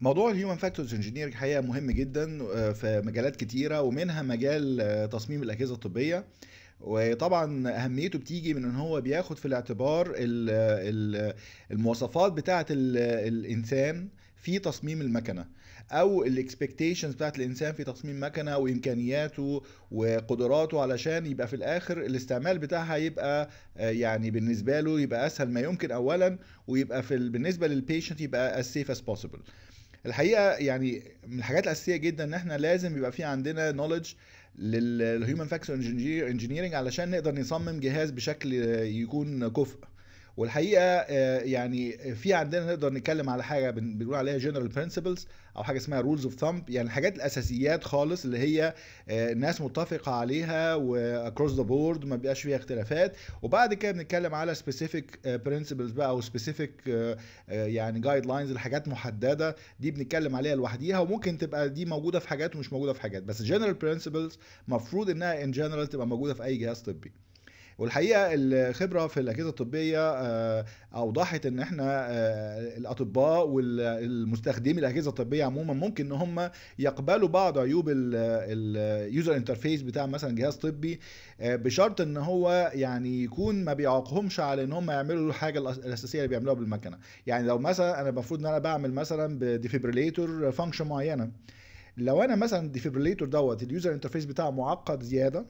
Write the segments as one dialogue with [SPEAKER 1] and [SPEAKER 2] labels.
[SPEAKER 1] موضوع الهيومن فاكتورز انجينيرنج حقيقه مهم جدا آه، في مجالات كتيره ومنها مجال آه، تصميم الاجهزه الطبيه وطبعا اهميته بتيجي من ان هو بياخد في الاعتبار المواصفات بتاعه الانسان في تصميم المكنه او الاكسبكتيشنز بتاعه الانسان في تصميم مكنه وامكانياته وقدراته علشان يبقى في الاخر الاستعمال بتاعها يبقى آه، يعني بالنسبه له يبقى اسهل ما يمكن اولا ويبقى في بالنسبه للبيشنت يبقى as safe as possible الحقيقه يعني من الحاجات الاساسيه جدا ان احنا لازم يبقى في عندنا نوليدج للهيومن فاكتور انجينيرنج علشان نقدر نصمم جهاز بشكل يكون كفء والحقيقه آه، يعني في عندنا نقدر نتكلم على حاجه بنقول عليها جنرال برنسبلز او حاجه اسمها رولز اوف ثامب يعني الحاجات الاساسيات خالص اللي هي الناس آه، متفقه عليها واكروس ذا بورد ما بيبقاش فيها اختلافات وبعد كده بنتكلم على سبيسيفيك برنسبلز آه، بقى او سبيسيفيك يعني جايد لاينز الحاجات محدده دي بنتكلم عليها لوحديها وممكن تبقى دي موجوده في حاجات ومش موجوده في حاجات بس جنرال برنسبلز مفروض انها ان جنرال تبقى موجوده في اي جهاز طبي والحقيقه الخبره في الاجهزه الطبيه آه، اوضحت ان احنا آه، الاطباء والمستخدمي الاجهزه الطبيه عموما ممكن ان هم يقبلوا بعض عيوب اليوزر انترفيس بتاع مثلا جهاز طبي آه، بشرط ان هو يعني يكون ما بيعاقهمش على ان هم يعملوا الحاجه الاساسيه اللي بيعملوها بالمكنه يعني لو مثلا انا المفروض ان انا بعمل مثلا بديفيبريليتور فانكشن معينه لو انا مثلا الديفيبريليتور دوت اليوزر انترفيس بتاعه معقد زياده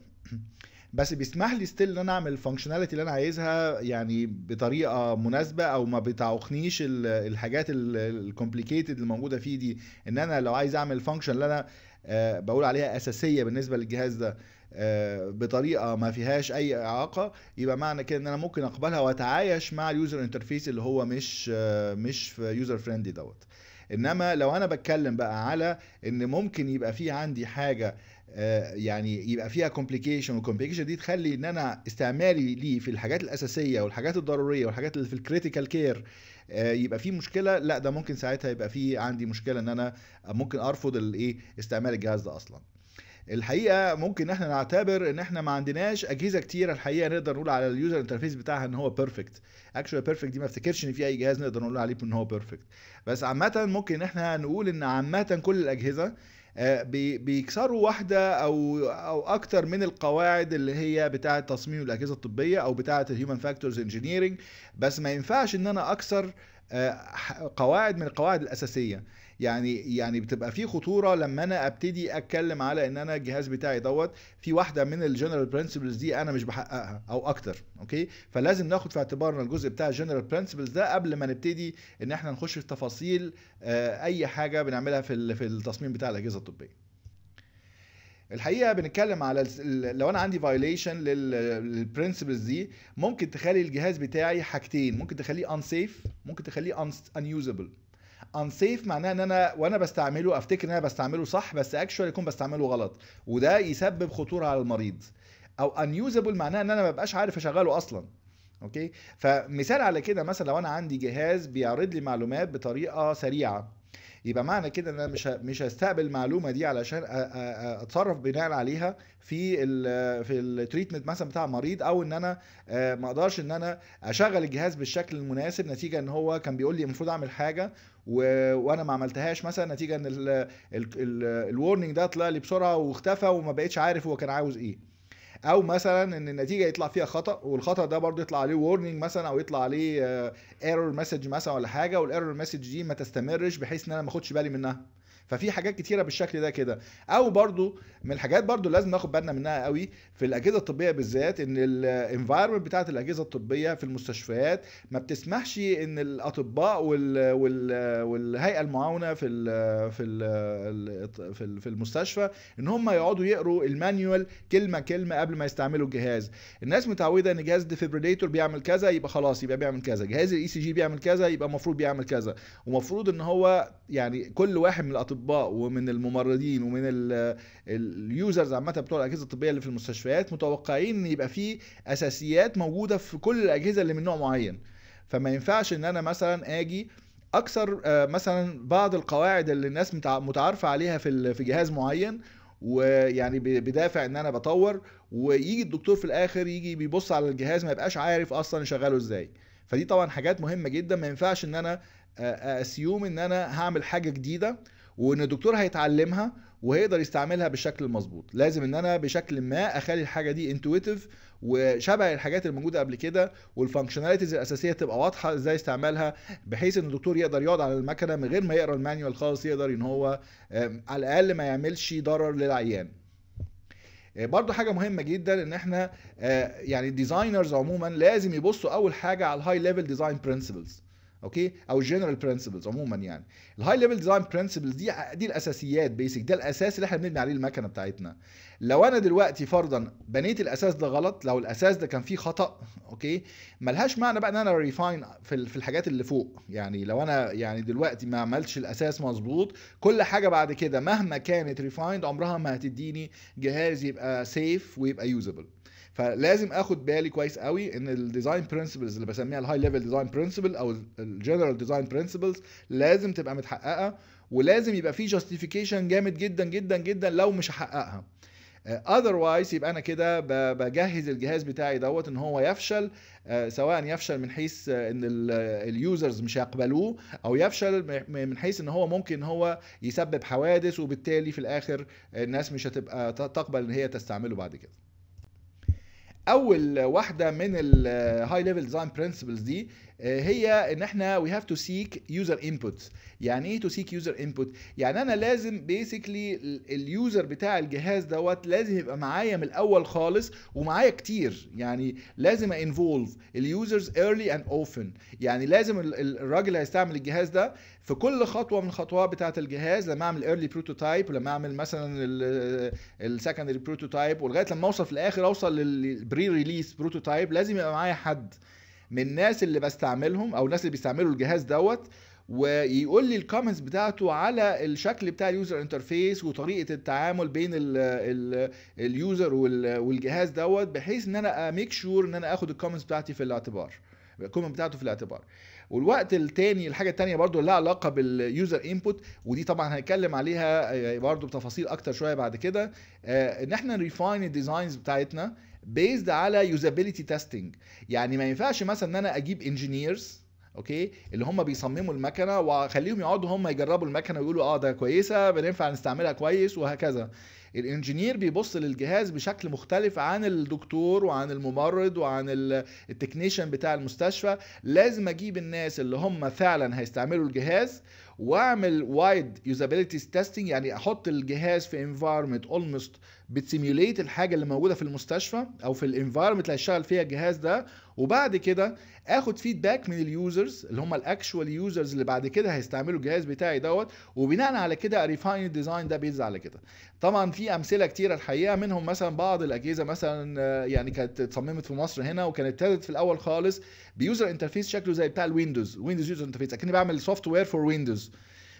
[SPEAKER 1] بس بيسمح لي ستيل ان انا اعمل الفانكشناليتي اللي انا عايزها يعني بطريقه مناسبه او ما بتعوقنيش الحاجات الكومبليكيتد الموجوده فيه دي ان انا لو عايز اعمل فانكشن اللي انا آه، بقول عليها اساسيه بالنسبه للجهاز ده آه، بطريقه ما فيهاش اي اعاقه يبقى معنى كده ان انا ممكن اقبلها واتعايش مع اليوزر انترفيس اللي هو مش آه، مش يوزر فريندلي دوت انما لو انا بتكلم بقى على ان ممكن يبقى في عندي حاجه آه، يعني يبقى فيها كومبليكيشن والكومبليكيشن دي تخلي ان انا استعمالي ليه في الحاجات الاساسيه والحاجات الضروريه والحاجات اللي في الكريتيكال كير آه، يبقى فيه مشكله لا ده ممكن ساعتها يبقى فيه عندي مشكله ان انا ممكن ارفض الايه استعمال الجهاز ده اصلا الحقيقه ممكن احنا نعتبر ان احنا ما عندناش اجهزه كتيره الحقيقه نقدر نقول على اليوزر انترفيس بتاعها ان هو بيرفكت اكشوال بيرفكت دي ما افتكرش ان في اي جهاز نقدر نقول عليه ان هو بيرفكت بس عامه ممكن احنا نقول ان عامه كل الاجهزه آه، بيكسروا واحده او او اكتر من القواعد اللي هي بتاعه تصميم الاجهزه الطبيه او بتاعه الهيومن فاكتورز انجينيرنج بس ما ينفعش ان انا اكسر آه، قواعد من القواعد الاساسيه يعني يعني بتبقى في خطوره لما انا ابتدي اتكلم على ان انا الجهاز بتاعي دوت في واحده من الجنرال برنسبلز دي انا مش بحققها او اكتر اوكي فلازم ناخد في اعتبارنا الجزء بتاع الجنرال برنسبلز ده قبل ما نبتدي ان احنا نخش في تفاصيل آه، اي حاجه بنعملها في في التصميم بتاع الاجهزه الطبيه الحقيقه بنتكلم على لو انا عندي فايوليشن للبرنسبلز دي ممكن تخلي الجهاز بتاعي حاجتين ممكن تخليه unsafe ممكن تخليه unusable unsafe معناه ان انا وانا بستعمله افتكر ان انا بستعمله صح بس اكشوال يكون بستعمله غلط وده يسبب خطوره على المريض او unusable معناه ان انا ما ببقاش عارف اشغله اصلا اوكي فمثال على كده مثلا لو انا عندي جهاز بيعرض لي معلومات بطريقه سريعه يبقى معنى كده ان انا مش مش هستقبل المعلومه دي علشان اتصرف بناء عليها في الـ في التريتمنت مثلا بتاع المريض او ان انا آه، ما اقدرش ان انا اشغل الجهاز بالشكل المناسب نتيجه ان هو كان بيقول لي المفروض اعمل حاجه و... وانا ما عملتهاش مثلا نتيجه ان الورنينج ده طلع لي بسرعه واختفى وما بقتش عارف هو كان عاوز ايه او مثلا ان النتيجه يطلع فيها خطا والخطا ده برضو يطلع عليه وورنينج مثلا او يطلع عليه ايرور آه، مسج مثلا ولا حاجه والايرور مسج دي ما تستمرش بحيث ان انا ما اخدش بالي منها ففي حاجات كتيره بالشكل ده كده او برضو من الحاجات برضو لازم ناخد بالنا منها قوي في الاجهزه الطبيه بالذات ان الانفايرمنت بتاعه الاجهزه الطبيه في المستشفيات ما بتسمحش ان الاطباء وال... وال... والهيئه المعاونه في ال... في ال... في, ال... في المستشفى ان هم يقعدوا يقروا المانيوال كلمه كلمه قبل ما يستعملوا الجهاز الناس متعوده ان جهاز الديفيبريتور بيعمل كذا يبقى خلاص يبقى بيعمل كذا جهاز الاي سي e جي بيعمل كذا يبقى المفروض بيعمل كذا ومفروض ان هو يعني كل واحد من الاطباء الاطباء ومن الممرضين ومن اليوزرز عامه بتوع الاجهزه الطبيه اللي في المستشفيات متوقعين ان يبقى في اساسيات موجوده في كل الاجهزه اللي من نوع معين فما ينفعش ان انا مثلا اجي اكثر آه، مثلا بعض القواعد اللي الناس متعارفه عليها في في جهاز معين ويعني بدافع ان انا بطور ويجي الدكتور في الاخر يجي بيبص على الجهاز ما يبقاش عارف اصلا يشغله ازاي فدي طبعا حاجات مهمه جدا ما ينفعش ان انا آه، آه، اسيوم ان انا هعمل حاجه جديده وان الدكتور هيتعلمها وهيقدر يستعملها بالشكل المظبوط لازم ان انا بشكل ما اخلي الحاجه دي انتويتيف وشبه الحاجات الموجوده قبل كده والفانكشناليتيز الاساسيه تبقى واضحه ازاي استعمالها بحيث ان الدكتور يقدر يقعد على المكنه من غير ما يقرا المانيوال خالص يقدر ان هو على الاقل ما يعملش ضرر للعيان آه، برضه حاجه مهمه جدا ان احنا آه، يعني الديزاينرز عموما لازم يبصوا اول حاجه على الهاي ليفل ديزاين برنسبلز اوكي او الجنرال برنسبلز عموما يعني الهاي ليفل ديزاين برنسبلز دي دي الاساسيات بيسك ده الاساس اللي احنا بنبني عليه المكنه بتاعتنا لو انا دلوقتي فرضا بنيت الاساس ده غلط لو الاساس ده كان فيه خطا اوكي ملهاش معنى بقى ان انا ريفاين في في الحاجات اللي فوق يعني لو انا يعني دلوقتي ما عملتش الاساس مظبوط كل حاجه بعد كده مهما كانت ريفايند عمرها ما هتديني جهاز يبقى سيف ويبقى يوزبل فلازم اخد بالي كويس قوي ان الديزاين برنسبلز اللي بسميها الهاي ليفل ديزاين برنسبل او الجنرال ديزاين برنسبلز لازم تبقى متحققه ولازم يبقى في جاستيفيكيشن جامد جدا جدا جدا لو مش هحققها اذروايز آه، يبقى انا كده بجهز الجهاز بتاعي دوت ان هو يفشل آه، سواء يفشل من حيث ان اليوزرز مش هيقبلوه او يفشل من حيث ان هو ممكن هو يسبب حوادث وبالتالي في الاخر الناس مش هتبقى تقبل ان هي تستعمله بعد كده اول واحده من الهاي ليفل ديزاين برنسبلز دي آه، هي ان احنا وي هاف تو سيك يوزر انبوت يعني ايه تو سيك يوزر انبوت يعني انا لازم بيسكلي اليوزر بتاع الجهاز دوت لازم يبقى معايا من الاول خالص ومعايا كتير يعني لازم انفولف اليوزرز ايرلي اند اوفن يعني لازم الراجل هيستعمل الجهاز ده في كل خطوه من الخطوات بتاعه الجهاز لما اعمل ايرلي بروتوتايب ولما اعمل مثلا السكندري بروتوتايب ولغايه لما اوصل في الاخر اوصل للبري ريليس بروتوتايب لازم يبقى معايا حد من الناس اللي بستعملهم او الناس اللي بيستعملوا الجهاز دوت ويقول لي الكومنتس بتاعته على الشكل بتاع اليوزر انترفيس وطريقه التعامل بين ال ال اليوزر والجهاز دوت بحيث ان انا ميك شور ان انا اخد الكومنتس بتاعتي في الاعتبار الكومنت بتاعته في الاعتبار والوقت التاني الحاجه التانيه برضو لها علاقه باليوزر انبوت ودي طبعا هنتكلم عليها آه، برضو بتفاصيل اكتر شويه بعد كده آه، ان احنا نريفاين الديزاينز بتاعتنا بيزد على يوزابيلتي تيستنج يعني ما ينفعش مثلا ان انا اجيب انجينيرز اوكي اللي هم بيصمموا المكنه واخليهم يقعدوا هم يجربوا المكنه ويقولوا اه ده كويسه بننفع نستعملها كويس وهكذا الانجينير بيبص للجهاز بشكل مختلف عن الدكتور وعن الممرض وعن التكنيشن بتاع المستشفى لازم اجيب الناس اللي هم فعلا هيستعملوا الجهاز واعمل وايد يوزابيلتي تيستنج يعني احط الجهاز في انفايرمنت اولموست بتسيميوليت الحاجه اللي موجوده في المستشفى او في الانفايرمنت اللي هيشتغل فيها الجهاز ده وبعد كده اخد فيدباك من اليوزرز اللي هم الاكشوال يوزرز اللي بعد كده هيستعملوا الجهاز بتاعي دوت وبناء على كده ريفاين الديزاين ده بيز على كده طبعا في امثله كتيره الحقيقه منهم مثلا بعض الاجهزه مثلا آه، يعني كانت اتصممت في مصر هنا وكانت ابتدت في الاول خالص بيوزر انترفيس شكله زي بتاع الويندوز ويندوز يوزر انترفيس اكني بعمل سوفت وير فور ويندوز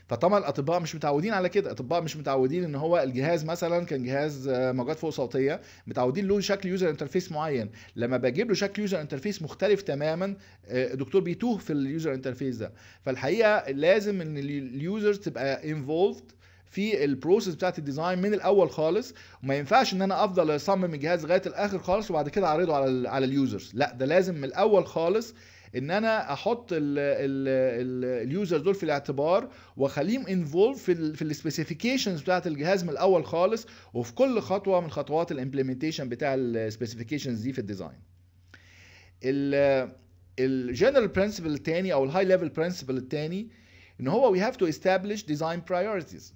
[SPEAKER 1] فطبعا الاطباء مش متعودين على كده الاطباء مش متعودين ان هو الجهاز مثلا كان جهاز آه، موجات فوق صوتيه متعودين له شكل يوزر انترفيس معين لما بجيب له شكل يوزر انترفيس مختلف تماما آه، الدكتور بيتوه في اليوزر انترفيس ده فالحقيقه لازم ان اليوزرز تبقى انفولفد في البروسيس بتاعت الديزاين من الاول خالص وما ينفعش ان انا افضل اصمم الجهاز لغايه الاخر خالص وبعد كده اعرضه على على اليوزرز لا ده لازم من الاول خالص ان انا احط اليوزرز دول في الاعتبار واخليهم انفولف في في السبيسيفيكيشنز بتاعه الجهاز من الاول خالص وفي كل خطوه من خطوات الامبلمنتيشن بتاع السبيسيفيكيشنز دي في الديزاين الجنرال برنسبل الثاني او الهاي ليفل برنسبل الثاني ان هو وي هاف تو استابلش ديزاين برايورتيز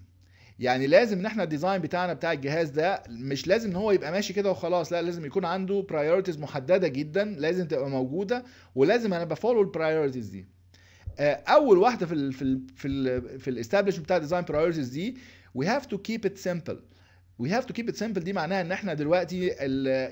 [SPEAKER 1] يعني لازم ان احنا الديزاين بتاعنا بتاع الجهاز ده مش لازم ان هو يبقى ماشي كده وخلاص لا لازم يكون عنده برايورتيز محدده جدا لازم تبقى موجوده ولازم انا بفولو البرايورتيز دي آه، اول واحده في ال في الـ في الاستابليش بتاع ديزاين برايورتيز دي وي هاف تو كيب ات سمبل وي هاف تو كيب ات سيمبل دي معناها ان احنا دلوقتي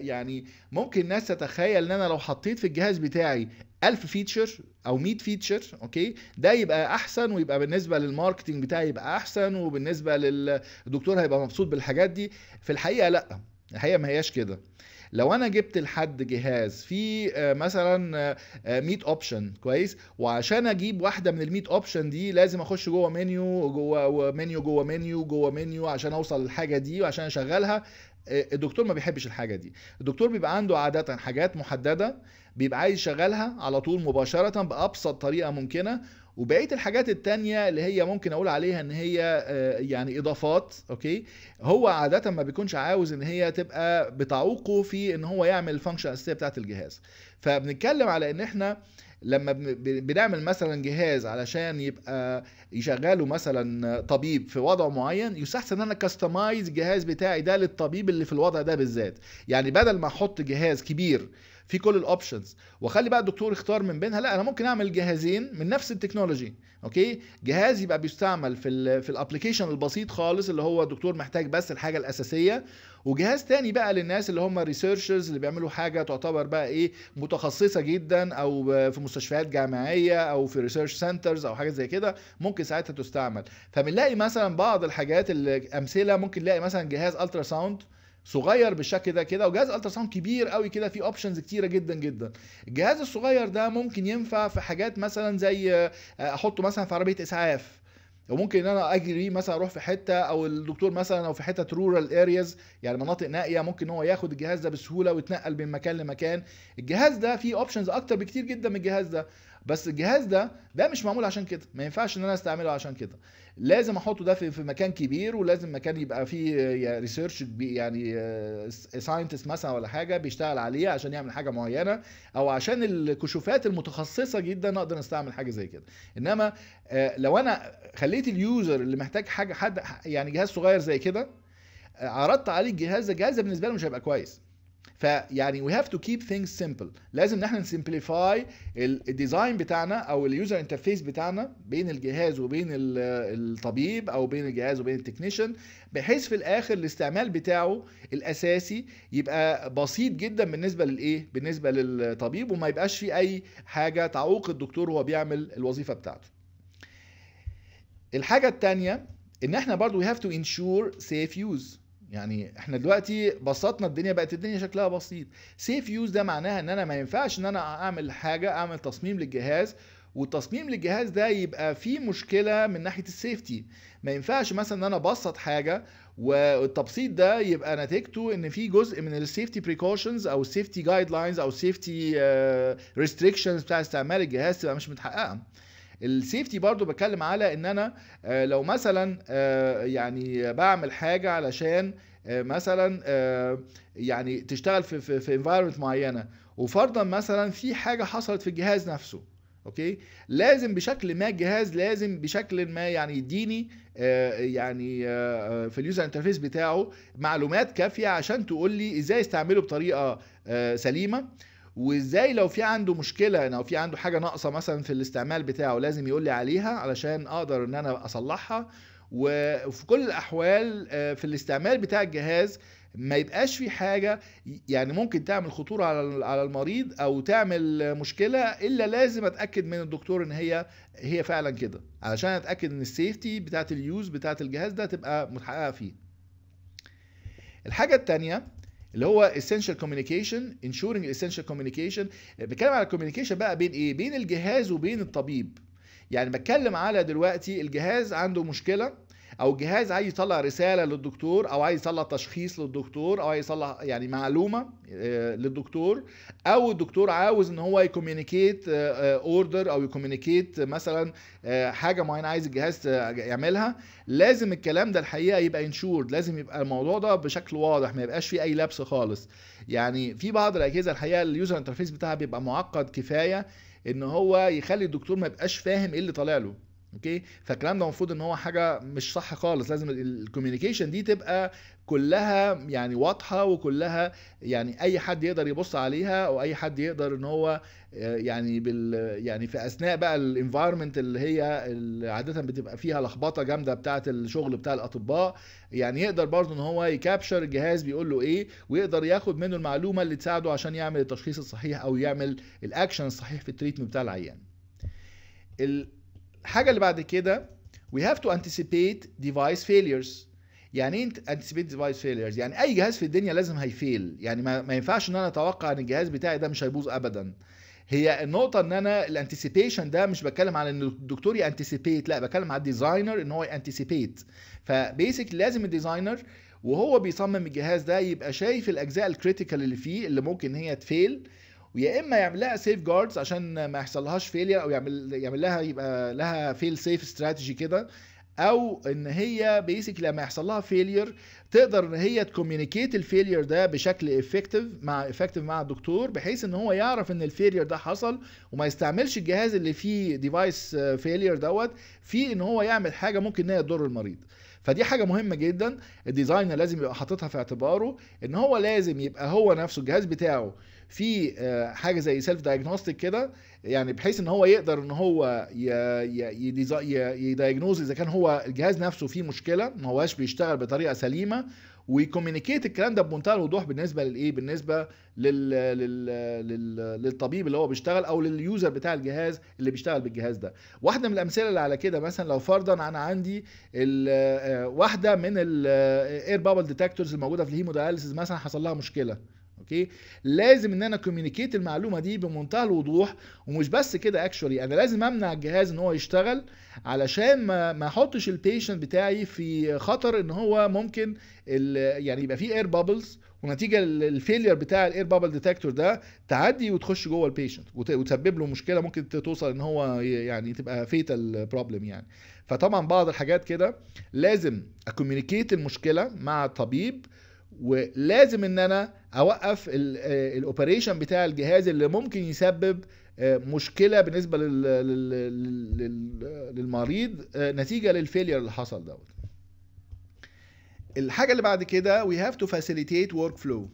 [SPEAKER 1] يعني ممكن الناس تتخيل ان انا لو حطيت في الجهاز بتاعي 1000 فيتشر او 100 فيتشر اوكي ده يبقى احسن ويبقى بالنسبه للماركتنج بتاعي يبقى احسن وبالنسبه للدكتور هيبقى مبسوط بالحاجات دي في الحقيقه لا الحقيقه ما هياش كده لو انا جبت لحد جهاز فيه آه، مثلا 100 آه، اوبشن آه، كويس وعشان اجيب واحده من ال 100 اوبشن دي لازم اخش جوه منيو جوه ومنيو جوه منيو جوه منيو عشان اوصل للحاجه دي وعشان اشغلها الدكتور ما بيحبش الحاجه دي الدكتور بيبقى عنده عاده حاجات محدده بيبقى عايز يشغلها على طول مباشره بابسط طريقه ممكنه وبقيه الحاجات التانية اللي هي ممكن اقول عليها ان هي آه، يعني اضافات اوكي هو عاده ما بيكونش عاوز ان هي تبقى بتعوقه في ان هو يعمل الفانكشن الاساسيه بتاعه الجهاز فبنتكلم على ان احنا لما بنعمل مثلا جهاز علشان يبقى يشغله مثلا طبيب في وضع معين يستحسن ان انا كاستمايز الجهاز بتاعي ده للطبيب اللي في الوضع ده بالذات يعني بدل ما احط جهاز كبير في كل الاوبشنز واخلي بقى الدكتور يختار من بينها لا انا ممكن اعمل جهازين من نفس التكنولوجي اوكي جهاز يبقى بيستعمل في الـ في الابلكيشن البسيط خالص اللي هو الدكتور محتاج بس الحاجه الاساسيه وجهاز تاني بقى للناس اللي هم ريسيرشرز اللي بيعملوا حاجه تعتبر بقى ايه متخصصه جدا او في مستشفيات جامعيه او في ريسيرش سنترز او حاجه زي كده ممكن ساعتها تستعمل فبنلاقي مثلا بعض الحاجات الامثله ممكن نلاقي مثلا جهاز الترا ساوند صغير بالشكل ده كده وجهاز الترا ساوند كبير قوي كده فيه اوبشنز كتيره جدا جدا الجهاز الصغير ده ممكن ينفع في حاجات مثلا زي آه، احطه مثلا في عربيه اسعاف وممكن ان انا اجري مثلا اروح في حته او الدكتور مثلا او في حته رورال ارياز يعني مناطق نائيه ممكن ان هو ياخد الجهاز ده بسهوله ويتنقل من مكان لمكان الجهاز ده فيه اوبشنز اكتر بكتير جدا من الجهاز ده بس الجهاز ده ده مش معمول عشان كده ما ينفعش ان انا استعمله عشان كده لازم احطه ده في, مكان كبير ولازم مكان يبقى فيه ريسيرش يعني ساينتست يعني، آه، مثلا ولا حاجه بيشتغل عليه عشان يعمل حاجه معينه او عشان الكشوفات المتخصصه جدا اقدر استعمل حاجه زي كده انما آه، لو انا خليت اليوزر اللي محتاج حاجه حد يعني جهاز صغير زي كده آه، عرضت عليه الجهاز ده الجهاز ده بالنسبه له مش هيبقى كويس فيعني وي هاف تو كيب ثينجز سمبل لازم ان احنا نسمبليفاي الديزاين بتاعنا او اليوزر انترفيس بتاعنا بين الجهاز وبين الطبيب او بين الجهاز وبين التكنيشن بحيث في الاخر الاستعمال بتاعه الاساسي يبقى بسيط جدا بالنسبه للايه بالنسبه للطبيب وما يبقاش في اي حاجه تعوق الدكتور وهو بيعمل الوظيفه بتاعته الحاجه الثانيه ان احنا برضو وي هاف تو انشور سيف يوز يعني احنا دلوقتي بسطنا الدنيا بقت الدنيا شكلها بسيط سيف يوز ده معناها ان انا ما ينفعش ان انا اعمل حاجه اعمل تصميم للجهاز والتصميم للجهاز ده يبقى فيه مشكله من ناحيه السيفتي ما ينفعش مثلا ان انا ابسط حاجه والتبسيط ده يبقى نتيجته ان في جزء من السيفتي بريكوشنز او السيفتي جايد لاينز او السيفتي آه، ريستريكشنز بتاع استعمال الجهاز تبقى مش متحققه السيفتي برضو بتكلم على ان انا آه، لو مثلا آه، يعني بعمل حاجه علشان آه، مثلا يعني تشتغل في في, في انفايرمنت معينه وفرضا مثلا في حاجه حصلت في الجهاز نفسه اوكي لازم بشكل ما الجهاز لازم بشكل ما يعني يديني يعني في اليوزر انترفيس بتاعه معلومات كافيه عشان تقول لي ازاي استعمله بطريقه سليمه وازاي لو في عنده مشكله او يعني في عنده حاجه ناقصه مثلا في الاستعمال بتاعه لازم يقول لي عليها علشان اقدر ان انا اصلحها وفي كل الاحوال آه، في الاستعمال بتاع الجهاز ما يبقاش في حاجه يعني ممكن تعمل خطوره على على المريض او تعمل مشكله الا لازم اتاكد من الدكتور ان هي هي فعلا كده علشان اتاكد ان السيفتي بتاعت اليوز بتاعت الجهاز ده تبقى متحققه فيه الحاجه الثانيه اللي هو essential communication ensuring essential communication بتكلم على communication بقى بين ايه بين الجهاز وبين الطبيب يعني بتكلم على دلوقتي الجهاز عنده مشكله او جهاز عايز يطلع رساله للدكتور او عايز يطلع تشخيص للدكتور او عايز يطلع يعني معلومه آه، للدكتور او الدكتور عاوز ان هو يكوميونيكيت اوردر آه، آه، او يكوميونيكيت مثلا حاجه معينه عايز الجهاز يعملها لازم الكلام ده الحقيقه يبقى انشورد لازم يبقى الموضوع ده بشكل واضح ما يبقاش فيه اي لبس خالص يعني في بعض الاجهزه الحقيقه اليوزر انترفيس بتاعها بيبقى معقد كفايه ان هو يخلي الدكتور ما يبقاش فاهم ايه اللي طالع له اوكي فالكلام ده المفروض ان هو حاجه مش صح خالص لازم الكوميونيكيشن دي تبقى كلها يعني واضحه وكلها يعني اي حد يقدر يبص عليها او اي حد يقدر ان هو آه، يعني بال يعني في اثناء بقى الانفايرمنت اللي هي اللي عاده بتبقى فيها لخبطه جامده بتاعه الشغل بتاع الاطباء يعني يقدر برضه ان هو يكابشر الجهاز بيقول له ايه ويقدر ياخد منه المعلومه اللي تساعده عشان يعمل التشخيص الصحيح او يعمل الاكشن الصحيح في التريتمنت بتاع العيان الحاجه اللي بعد كده we have to anticipate device failures يعني ايه anticipate device failures يعني اي جهاز في الدنيا لازم هيفيل يعني ما, ما ينفعش ان انا اتوقع ان الجهاز بتاعي ده مش هيبوظ ابدا هي النقطة ان انا الانتسيبيشن ده مش بتكلم على ان الدكتور يانتسيبيت لا بتكلم على الديزاينر ان هو يانتسيبيت فبيسك لازم الديزاينر وهو بيصمم الجهاز ده يبقى شايف الاجزاء الكريتيكال اللي فيه اللي ممكن هي تفيل ويا اما يعمل لها سيف جاردز عشان ما يحصلهاش فيلير او يعمل يعمل لها يبقى لها فيل سيف استراتيجي كده او ان هي بيسك لما يحصل لها فيلير تقدر ان هي تكوميونيكيت الفيلير ده بشكل افكتيف مع افكتيف مع الدكتور بحيث ان هو يعرف ان الفيلير ده حصل وما يستعملش الجهاز اللي فيه ديفايس آه، فيلير دوت في ان هو يعمل حاجه ممكن ان هي تضر المريض فدي حاجه مهمه جدا الديزاينر لازم يبقى حاططها في اعتباره ان هو لازم يبقى هو نفسه الجهاز بتاعه في آه، حاجه زي سيلف دايجنوستيك كده يعني بحيث ان هو يقدر ان هو يدايجنوز اذا كان هو الجهاز نفسه فيه مشكله ما هواش بيشتغل بطريقه سليمه ويكومينيكيت الكلام ده بمنتهى الوضوح بالنسبه للايه بالنسبه للـ للـ للـ للطبيب اللي هو بيشتغل او لليوزر بتاع الجهاز اللي بيشتغل بالجهاز ده واحده من الامثله اللي على كده مثلا لو فرضا انا عندي آه، واحده من الاير بابل ديتكتورز الموجوده في الهيمودياليسيس مثلا حصل لها مشكله اوكي لازم ان انا كوميونيكيت المعلومه دي بمنتهى الوضوح ومش بس كده اكشولي انا لازم امنع الجهاز ان هو يشتغل علشان ما ما احطش البيشنت بتاعي في خطر ان هو ممكن يعني يبقى فيه اير بابلز ونتيجه الفيلير بتاع الاير بابل ديتكتور ده تعدي وتخش جوه البيشنت وتسبب له مشكله ممكن توصل ان هو يعني تبقى فيتال بروبلم يعني فطبعا بعض الحاجات كده لازم اكوميونيكيت المشكله مع الطبيب ولازم ان انا اوقف آه، الاوبريشن بتاع الجهاز اللي ممكن يسبب آه، مشكله بالنسبه للمريض آه، نتيجه للفيلير اللي حصل دوت الحاجه اللي بعد كده وي هاف تو فاسيليتيت ورك فلو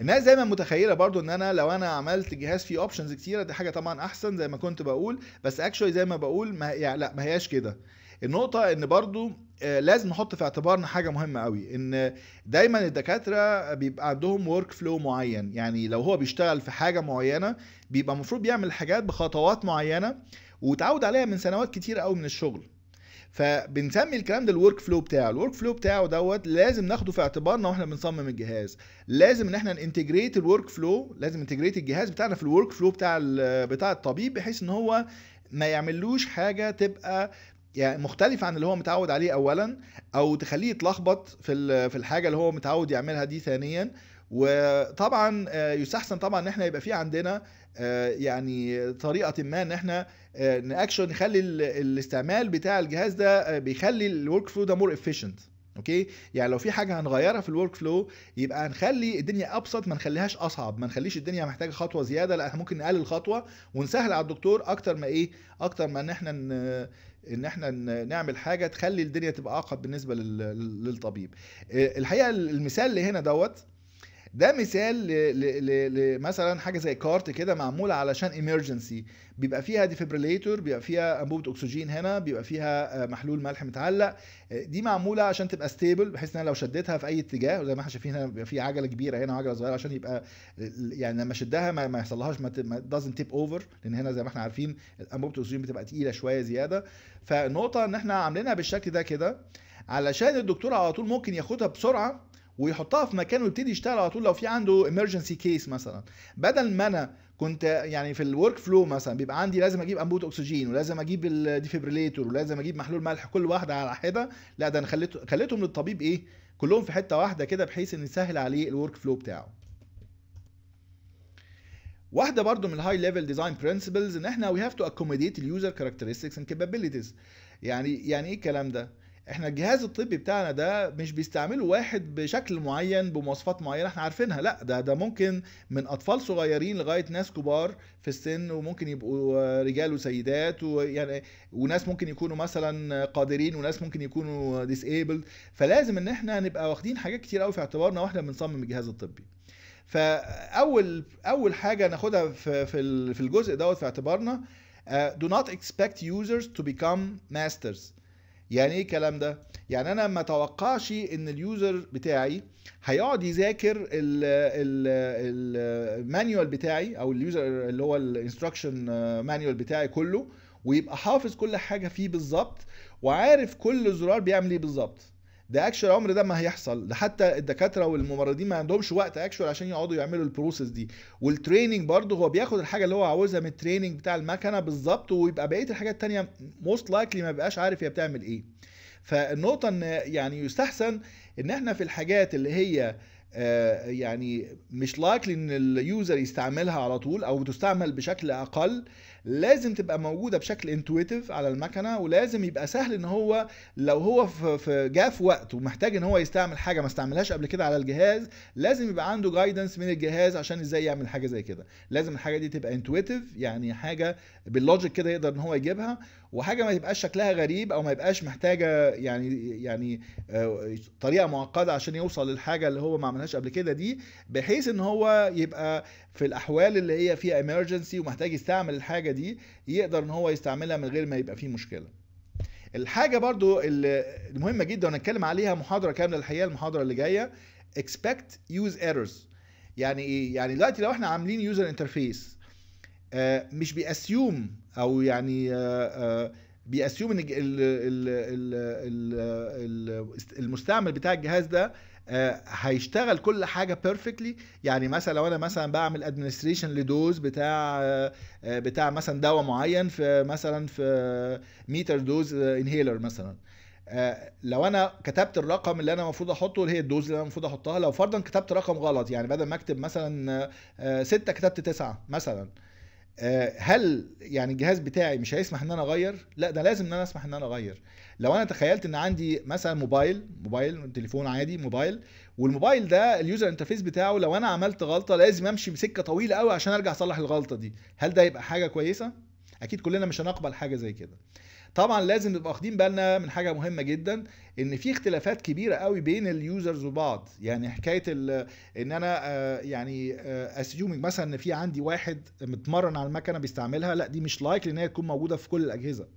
[SPEAKER 1] الناس دايما متخيله برضو ان انا لو انا عملت جهاز فيه اوبشنز كتيره دي حاجه طبعا احسن زي ما كنت بقول بس اكشولي زي ما بقول ما يعني لا ما هياش كده النقطه ان برضو آه، لازم نحط في اعتبارنا حاجه مهمه قوي ان دايما الدكاتره بيبقى عندهم ورك فلو معين يعني لو هو بيشتغل في حاجه معينه بيبقى المفروض بيعمل حاجات بخطوات معينه وتعود عليها من سنوات كتيره قوي من الشغل فبنسمي الكلام ده الورك فلو بتاعه الورك فلو بتاعه دوت لازم ناخده في اعتبارنا واحنا بنصمم الجهاز لازم ان احنا انتجريت الورك فلو لازم انتجريت الجهاز بتاعنا في الورك فلو بتاع بتاع الطبيب بحيث ان هو ما يعملوش حاجه تبقى يعني مختلف عن اللي هو متعود عليه اولا او تخليه يتلخبط في في الحاجه اللي هو متعود يعملها دي ثانيا وطبعا آه، يستحسن طبعا ان احنا يبقى في عندنا آه، يعني طريقه ما ان احنا ناكشن آه، نخلي الاستعمال بتاع الجهاز ده بيخلي الورك فلو ده مور افيشنت اوكي يعني لو في حاجه هنغيرها في الورك فلو يبقى هنخلي الدنيا ابسط ما نخليهاش اصعب ما نخليش الدنيا محتاجه خطوه زياده لا احنا ممكن نقلل خطوه ونسهل على الدكتور اكتر ما ايه اكتر ما ان احنا ان احنا نعمل حاجه تخلي الدنيا تبقى اعقد بالنسبه للطبيب آه، الحقيقه المثال اللي هنا دوت ده مثال لمثلا حاجه زي كارت كده معموله علشان ايمرجنسي بيبقى فيها ديفبريليتور بيبقى فيها انبوبه اكسجين هنا بيبقى فيها آه، محلول ملح متعلق آه، دي معموله عشان تبقى ستيبل بحيث انها لو شدتها في اي اتجاه وزي ما احنا شايفين هنا بيبقى في عجله كبيره هنا وعجله صغيره عشان يبقى يعني لما شدها ما, ما يحصلهاش ما دازنت تيب اوفر لان هنا زي ما احنا عارفين انبوبه الاكسجين بتبقى تقيله شويه زياده فالنقطه ان احنا عاملينها بالشكل ده كده علشان الدكتور على طول ممكن ياخدها بسرعه ويحطها في مكان ويبتدي يشتغل على طول لو في عنده emergency كيس مثلا بدل ما انا كنت يعني في الورك فلو مثلا بيبقى عندي لازم اجيب انبوت اكسجين ولازم اجيب الديفيبريليتور ولازم اجيب محلول ملح كل واحده على حده لا ده انا خليت خليتهم للطبيب ايه كلهم في حته واحده كده بحيث ان يسهل عليه الورك فلو بتاعه واحده برضو من الهاي ليفل ديزاين برنسبلز ان احنا وي هاف تو اكوموديت اليوزر كاركترستكس اند كابابيلتيز يعني يعني ايه الكلام ده احنا الجهاز الطبي بتاعنا ده مش بيستعمله واحد بشكل معين بمواصفات معينه احنا عارفينها لا ده ده ممكن من اطفال صغيرين لغايه ناس كبار في السن وممكن يبقوا آه، رجال وسيدات ويعني وناس ممكن يكونوا مثلا قادرين وناس ممكن يكونوا ديسيبل فلازم ان احنا نبقى واخدين حاجات كتير قوي في اعتبارنا واحنا بنصمم الجهاز الطبي فاول اول حاجه ناخدها في في الجزء دوت في اعتبارنا آه، do not expect users to become masters يعني ايه الكلام ده يعني انا ما اتوقعش ان اليوزر بتاعي هيقعد يذاكر المانيوال بتاعي او اليوزر اللي هو الانستراكشن مانيوال بتاعي كله ويبقى حافظ كل حاجه فيه بالظبط وعارف كل زرار بيعمل ايه بالظبط ده اكشوال عمر ده ما هيحصل ده حتى الدكاتره والممرضين ما عندهمش وقت اكشوال عشان يقعدوا يعملوا البروسيس دي والتريننج برضه هو بياخد الحاجه اللي هو عاوزها من التريننج بتاع المكنه بالظبط ويبقى بقيه الحاجات الثانيه موست لايكلي ما بيبقاش عارف هي بتعمل ايه فالنقطه ان يعني يستحسن ان احنا في الحاجات اللي هي آه، يعني مش لايكلي ان اليوزر يستعملها على طول او تستعمل بشكل اقل لازم تبقى موجوده بشكل انتويتيف على المكنه ولازم يبقى سهل ان هو لو هو في جاء في وقت محتاج ان هو يستعمل حاجه ما استعملهاش قبل كده على الجهاز لازم يبقى عنده جايدنس من الجهاز عشان ازاي يعمل حاجه زي كده لازم الحاجه دي تبقى انتويتيف يعني حاجه باللوجيك كده يقدر ان هو يجيبها وحاجه ما يبقاش شكلها غريب او ما يبقاش محتاجه يعني يعني آه، طريقه معقده عشان يوصل للحاجه اللي هو ما عملهاش قبل كده دي بحيث ان هو يبقى في الاحوال اللي هي فيها إمرجنسي ومحتاج يستعمل الحاجه دي يقدر ان هو يستعملها من غير ما يبقى فيه مشكله الحاجه برضو المهمه جدا ونتكلم عليها محاضره كامله الحقيقه المحاضره اللي جايه expect use errors يعني ايه يعني دلوقتي لو احنا عاملين يوزر انترفيس آه، مش بيأسيوم او يعني آه، آه، بيأسيوم ان المستعمل بتاع الجهاز ده هيشتغل كل حاجه بيرفكتلي يعني مثلا لو انا مثلا بعمل ادمنستريشن لدوز بتاع بتاع مثلا دواء معين في مثلا في ميتر دوز انهيلر مثلا لو انا كتبت الرقم اللي انا المفروض احطه اللي هي الدوز اللي انا المفروض احطها لو فرضا كتبت رقم غلط يعني بدل ما اكتب مثلا ستة كتبت تسعة مثلا آه، هل يعني الجهاز بتاعي مش هيسمح ان انا اغير لا ده لازم ان انا اسمح ان انا اغير لو انا تخيلت ان عندي مثلا موبايل موبايل تليفون عادي موبايل والموبايل ده اليوزر انترفيس بتاعه لو انا عملت غلطه لازم امشي بسكه طويله قوي عشان ارجع اصلح الغلطه دي هل ده يبقى حاجه كويسه اكيد كلنا مش هنقبل حاجه زي كده طبعا لازم نبقى واخدين بالنا من حاجه مهمه جدا ان في اختلافات كبيره قوي بين اليوزرز وبعض يعني حكايه ان انا آه، يعني اسيومنج آه، مثلا ان في عندي واحد متمرن على المكنه بيستعملها لا دي مش لايك ان هي تكون موجوده في كل الاجهزه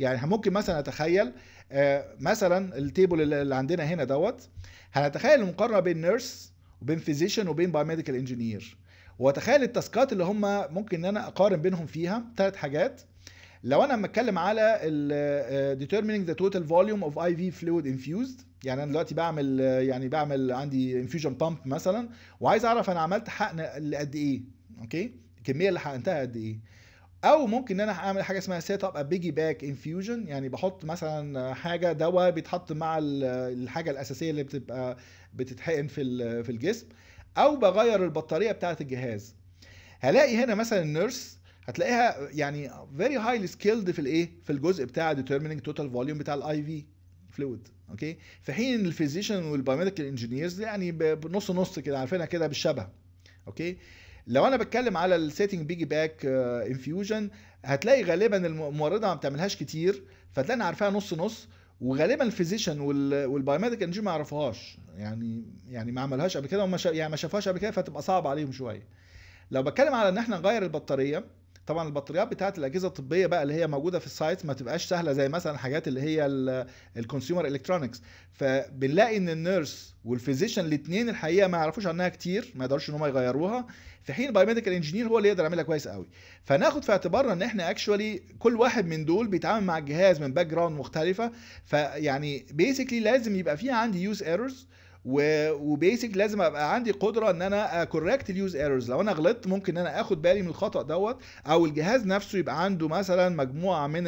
[SPEAKER 1] يعني ممكن مثلا اتخيل آه، مثلا التيبل اللي عندنا هنا دوت هنتخيل المقارنه بين نيرس وبين فيزيشن وبين بايوميديكال انجينير واتخيل التاسكات اللي هم ممكن ان انا اقارن بينهم فيها ثلاث حاجات لو انا بتكلم على آه، determining the total volume of IV fluid infused يعني انا دلوقتي بعمل يعني بعمل عندي infusion pump مثلا وعايز اعرف انا عملت حقن لقد ايه اوكي الكميه اللي حقنتها قد ايه او ممكن ان انا اعمل حاجه اسمها سيت اب بيجي باك انفيوجن يعني بحط مثلا حاجه دواء بيتحط مع الحاجه الاساسيه اللي بتبقى بتتحقن في في الجسم او بغير البطاريه بتاعه الجهاز هلاقي هنا مثلا النيرس هتلاقيها يعني فيري هايلي سكيلد في الايه في الجزء بتاع ديترميننج توتال فوليوم بتاع الاي في فلويد اوكي في حين الفيزيشن والبايوميديكال انجينيرز يعني بنص نص كده عارفينها كده بالشبه اوكي لو انا بتكلم على السيتنج بيجي باك انفيوجن هتلاقي غالبا الممرضه ما بتعملهاش كتير فتلاقي انا عارفاها نص نص وغالبا الفيزيشن والبايوميديكال انجينير ما يعرفوهاش يعني يعني ما عملهاش قبل كده وما يعني ما شافوهاش قبل كده فتبقى صعب عليهم شويه لو بتكلم على ان احنا نغير البطاريه طبعا البطاريات بتاعه الاجهزه الطبيه بقى اللي هي موجوده في السايت ما تبقاش سهله زي مثلا الحاجات اللي هي الكونسيومر الكترونكس فبنلاقي ان النيرس والفيزيشن الاثنين الحقيقه ما يعرفوش عنها كتير ما يقدروش ان هم يغيروها في حين البايوميديكال انجينير هو اللي يقدر يعملها كويس قوي فناخد في اعتبارنا ان احنا اكشولي كل واحد من دول بيتعامل مع الجهاز من باك جراوند مختلفه فيعني بيسكلي لازم يبقى في عندي يوز ايرورز وبيسك لازم ابقى عندي قدره ان انا كوركت اليوز ايرورز لو انا غلطت ممكن ان انا اخد بالي من الخطا دوت او الجهاز نفسه يبقى عنده مثلا مجموعه من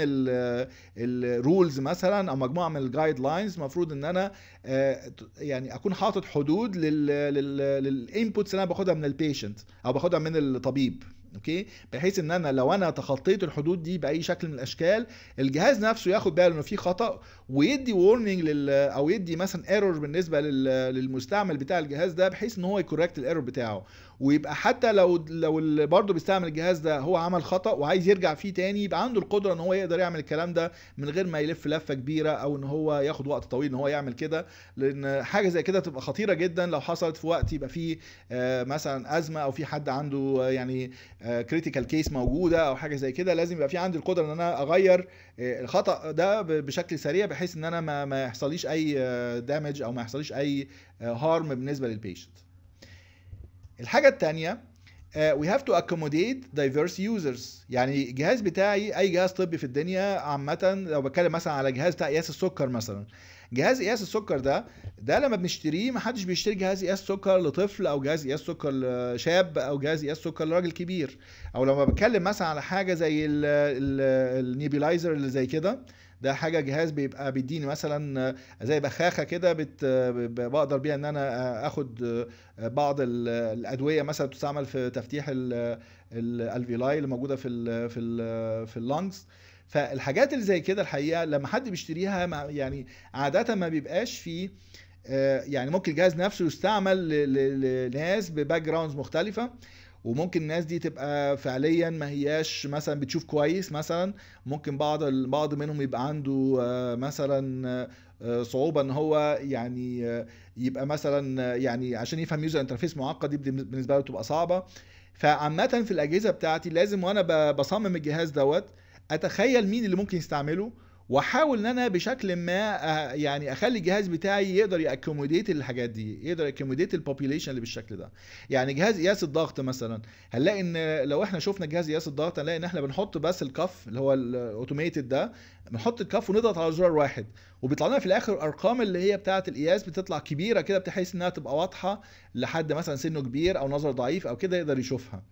[SPEAKER 1] الرولز مثلا او مجموعه من الجايد لاينز المفروض ان انا آه، يعني اكون حاطط حدود للانبوتس اللي انا باخدها من البيشنت او باخدها من الطبيب اوكي بحيث ان انا لو انا تخطيت الحدود دي باي شكل من الاشكال الجهاز نفسه ياخد باله انه في خطا ويدي وورنينج لل او يدي مثلا ايرور بالنسبه للمستعمل بتاع الجهاز ده بحيث ان هو يكوركت الايرور بتاعه ويبقى حتى لو لو اللي برضه بيستعمل الجهاز ده هو عمل خطا وعايز يرجع فيه تاني يبقى عنده القدره ان هو يقدر يعمل الكلام ده من غير ما يلف لفه كبيره او ان هو ياخد وقت طويل ان هو يعمل كده لان حاجه زي كده تبقى خطيره جدا لو حصلت في وقت يبقى فيه آه، مثلا ازمه او في حد عنده آه، يعني كريتيكال آه، كيس موجوده او حاجه زي كده لازم يبقى في عندي القدره ان انا اغير الخطا ده بشكل سريع بحيث ان انا ما يحصليش اي دامج او ما يحصليش اي هارم بالنسبه للبيشنت الحاجة التانية آه، we have to accommodate diverse users يعني الجهاز بتاعي اي جهاز طبي في الدنيا عامه لو بتكلم مثلا على جهاز بتاع قياس السكر مثلا جهاز قياس السكر ده ده لما بنشتريه ما حدش بيشتري جهاز قياس سكر لطفل او جهاز قياس سكر لشاب او جهاز قياس سكر لراجل كبير او لما بتكلم مثلا على حاجه زي النيبيلايزر اللي زي كده ده حاجه جهاز بيبقى بيديني مثلا زي بخاخه كده بت... بقدر بيها ان انا اخد بعض الادويه مثلا تستعمل في تفتيح الالفيلاي اللي موجوده في الـ في الـ في اللانجز فالحاجات اللي زي كده الحقيقه لما حد بيشتريها يعني عاده ما بيبقاش فيه آه، يعني ممكن الجهاز نفسه يستعمل لناس بباك جراوندز مختلفه وممكن الناس دي تبقى فعليا ما هياش مثلا بتشوف كويس مثلا ممكن بعض بعض منهم يبقى عنده آه، مثلا آه، صعوبه ان هو يعني آه، يبقى مثلا يعني عشان يفهم يوزر انترفيس معقد دي بالنسبه له بتبقى صعبه فعامه في الاجهزه بتاعتي لازم وانا بصمم الجهاز دوت اتخيل مين اللي ممكن يستعمله واحاول ان انا بشكل ما آه، يعني اخلي الجهاز بتاعي يقدر ياكوموديت الحاجات دي يقدر ياكوموديت البوبيليشن اللي بالشكل ده يعني جهاز قياس الضغط مثلا هنلاقي ان لو احنا شفنا جهاز قياس الضغط هنلاقي ان احنا بنحط بس الكف اللي هو الاوتوميتد ده بنحط الكف ونضغط على زرار واحد وبيطلع لنا في الاخر ارقام اللي هي بتاعه القياس بتطلع كبيره كده بحيث انها تبقى واضحه لحد مثلا سنه كبير او نظر ضعيف او كده يقدر يشوفها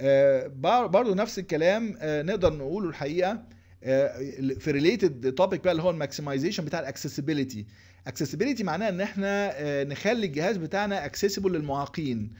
[SPEAKER 1] آه، برضه نفس الكلام آه، نقدر نقوله الحقيقه آه، في ريليتد توبيك بقى اللي هو الماكسمايزيشن بتاع الاكسسبيلتي اكسسبيليتي معناها ان احنا آه، نخلي الجهاز بتاعنا اكسسبل للمعاقين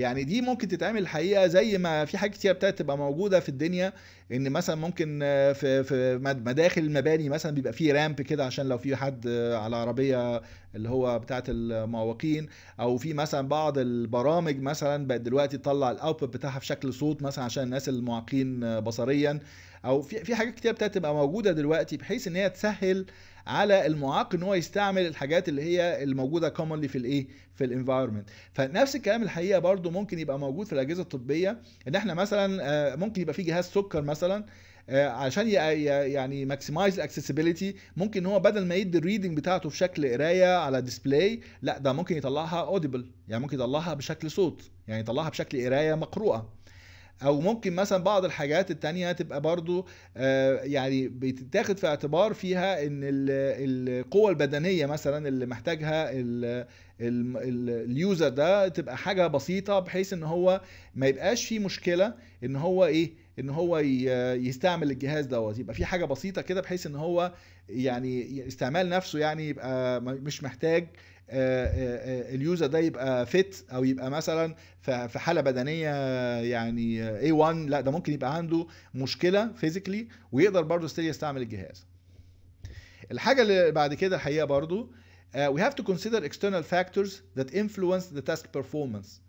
[SPEAKER 1] يعني دي ممكن تتعمل الحقيقه زي ما في حاجات كتير ابتدت تبقى موجوده في الدنيا ان مثلا ممكن في في مداخل المباني مثلا بيبقى في رامب كده عشان لو في حد على عربيه اللي هو بتاعه المعوقين او في مثلا بعض البرامج مثلا بقت دلوقتي تطلع الاوتبوت بتاعها في شكل صوت مثلا عشان الناس المعاقين بصريا او في في حاجات كتير ابتدت تبقى موجوده دلوقتي بحيث ان هي تسهل على المعاق ان هو يستعمل الحاجات اللي هي الموجوده كومنلي في الايه في الانفايرمنت فنفس الكلام الحقيقه برضو برضو ممكن يبقى موجود في الاجهزه الطبيه ان احنا مثلا آه، ممكن يبقى في جهاز سكر مثلا آه، عشان يعني ماكسمايز الاكسسبيلتي ممكن هو بدل ما يدي الريدنج بتاعته في شكل قرايه على ديسبلاي لا ده ممكن يطلعها اوديبل يعني ممكن يطلعها بشكل صوت يعني يطلعها بشكل قرايه مقروءه او ممكن مثلا بعض الحاجات التانية تبقى برضو آه، يعني بتتاخد في اعتبار فيها ان القوة البدنية مثلا اللي محتاجها اليوزر ده تبقى حاجة بسيطة بحيث ان هو ما يبقاش فيه مشكلة ان هو ايه ان هو يستعمل الجهاز دوت يبقى في حاجه بسيطه كده بحيث ان هو يعني استعمال نفسه يعني يبقى مش محتاج آه، آه، آه، اليوزر ده يبقى فت او يبقى مثلا في حاله بدنيه يعني A1 لا ده ممكن يبقى عنده مشكله فيزيكلي ويقدر برضه ستيل يستعمل الجهاز. الحاجه اللي بعد كده الحقيقه برضه وي we have to consider external factors that influence the task performance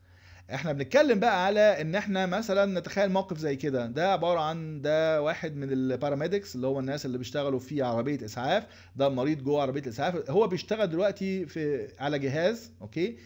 [SPEAKER 1] احنا بنتكلم بقى على ان احنا مثلا نتخيل موقف زي كده ده عباره عن ده واحد من الباراميدكس اللي هو الناس اللي بيشتغلوا في عربيه اسعاف ده مريض جوه عربيه الاسعاف هو بيشتغل دلوقتي في على جهاز اوكي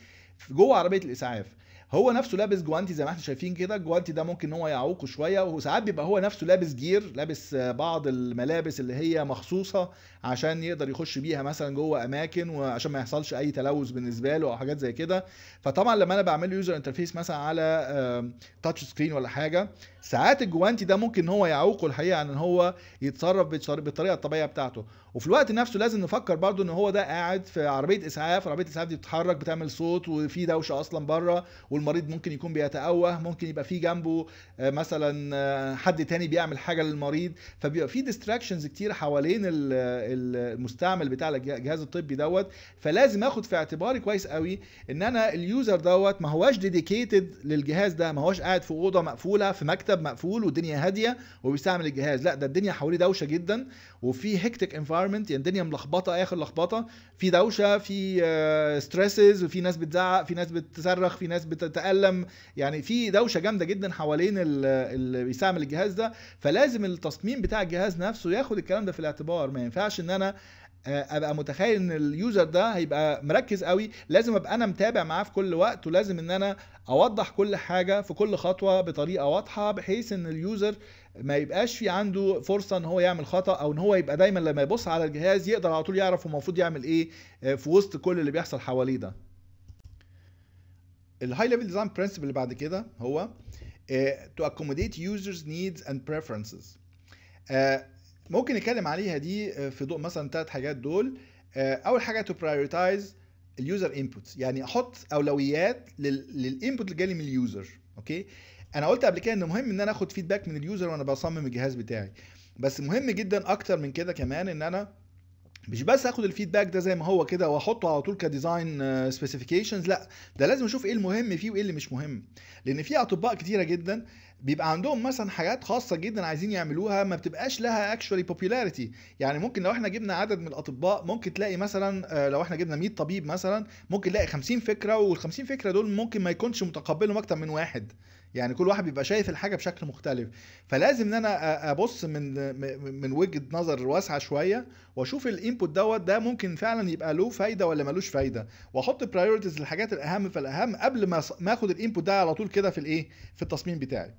[SPEAKER 1] جوه عربيه الاسعاف هو نفسه لابس جوانتي زي ما احنا شايفين كده الجوانتي ده ممكن ان هو يعوقه شويه وساعات بيبقى هو نفسه لابس جير لابس بعض الملابس اللي هي مخصوصه عشان يقدر يخش بيها مثلا جوه اماكن وعشان ما يحصلش اي تلوث بالنسبه له او حاجات زي كده فطبعا لما انا بعمل له يوزر انترفيس مثلا على تاتش سكرين ولا حاجه ساعات الجوانتي ده ممكن ان هو يعوقه الحقيقه عن ان هو يتصرف بالطريقه الطبيعيه بتاعته وفي الوقت نفسه لازم نفكر برضو ان هو ده قاعد في عربيه اسعاف عربيه الاسعاف دي بتتحرك بتعمل صوت وفي دوشه اصلا بره والمريض ممكن يكون بيتأوه ممكن يبقى في جنبه آه، مثلا آه، حد تاني بيعمل حاجه للمريض فبيبقى في ديستراكشنز كتير حوالين المستعمل بتاع الجهاز الطبي دوت فلازم اخد في اعتباري كويس قوي ان انا اليوزر دوت ما هواش ديديكيتد للجهاز ده ما هواش قاعد في اوضه مقفوله في مكتب المكتب مقفول والدنيا هاديه وبيستعمل الجهاز لا ده الدنيا حواليه دوشه جدا وفي هيكتيك انفايرمنت يعني الدنيا ملخبطه اخر لخبطه في دوشه في ستريسز آه، وفي ناس بتزعق في ناس بتصرخ في ناس بتتالم يعني في دوشه جامده جدا حوالين اللي بيستعمل الجهاز ده فلازم التصميم بتاع الجهاز نفسه ياخد الكلام ده في الاعتبار ما ينفعش ان انا آه، ابقى متخيل ان اليوزر ده هيبقى مركز قوي لازم ابقى انا متابع معاه في كل وقت ولازم ان انا اوضح كل حاجه في كل خطوه بطريقه واضحه بحيث ان اليوزر ما يبقاش في عنده فرصه ان هو يعمل خطا او ان هو يبقى دايما لما يبص على الجهاز يقدر على طول يعرف هو المفروض يعمل ايه آه، في وسط كل اللي بيحصل حواليه ده الهاي ليفل ديزاين برنسبل اللي بعد كده هو تو اكوموديت يوزرز نيدز اند بريفرنسز ممكن نتكلم عليها دي آه، في ضوء مثلا ثلاث حاجات دول آه، اول حاجه تو برايورتايز اليوزر انبوتس يعني احط اولويات للانبوت اللي جالي من اليوزر اوكي انا قلت قبل كده ان مهم ان انا اخد فيدباك من اليوزر وانا بصمم الجهاز بتاعي بس مهم جدا اكتر من كده كمان ان انا مش بس اخد الفيدباك ده زي ما هو كده واحطه على طول كديزاين آه، سبيسيفيكيشنز لا ده لازم اشوف ايه المهم فيه وايه اللي مش مهم لان في اطباء كتيره جدا بيبقى عندهم مثلا حاجات خاصه جدا عايزين يعملوها ما بتبقاش لها اكشوالي بوبيلاريتي يعني ممكن لو احنا جبنا عدد من الاطباء ممكن تلاقي مثلا آه، لو احنا جبنا 100 طبيب مثلا ممكن تلاقي 50 فكره وال 50 فكره دول ممكن ما يكونش متقبلهم اكتر من واحد يعني كل واحد بيبقى شايف الحاجه بشكل مختلف فلازم ان انا آه، ابص من من وجهه نظر واسعه شويه واشوف الانبوت دوت ده ممكن فعلا يبقى له فايده ولا ملوش فايده واحط برايورتيز للحاجات الاهم فالاهم قبل ما ما اخد الانبوت ده على طول كده في الايه في التصميم بتاعي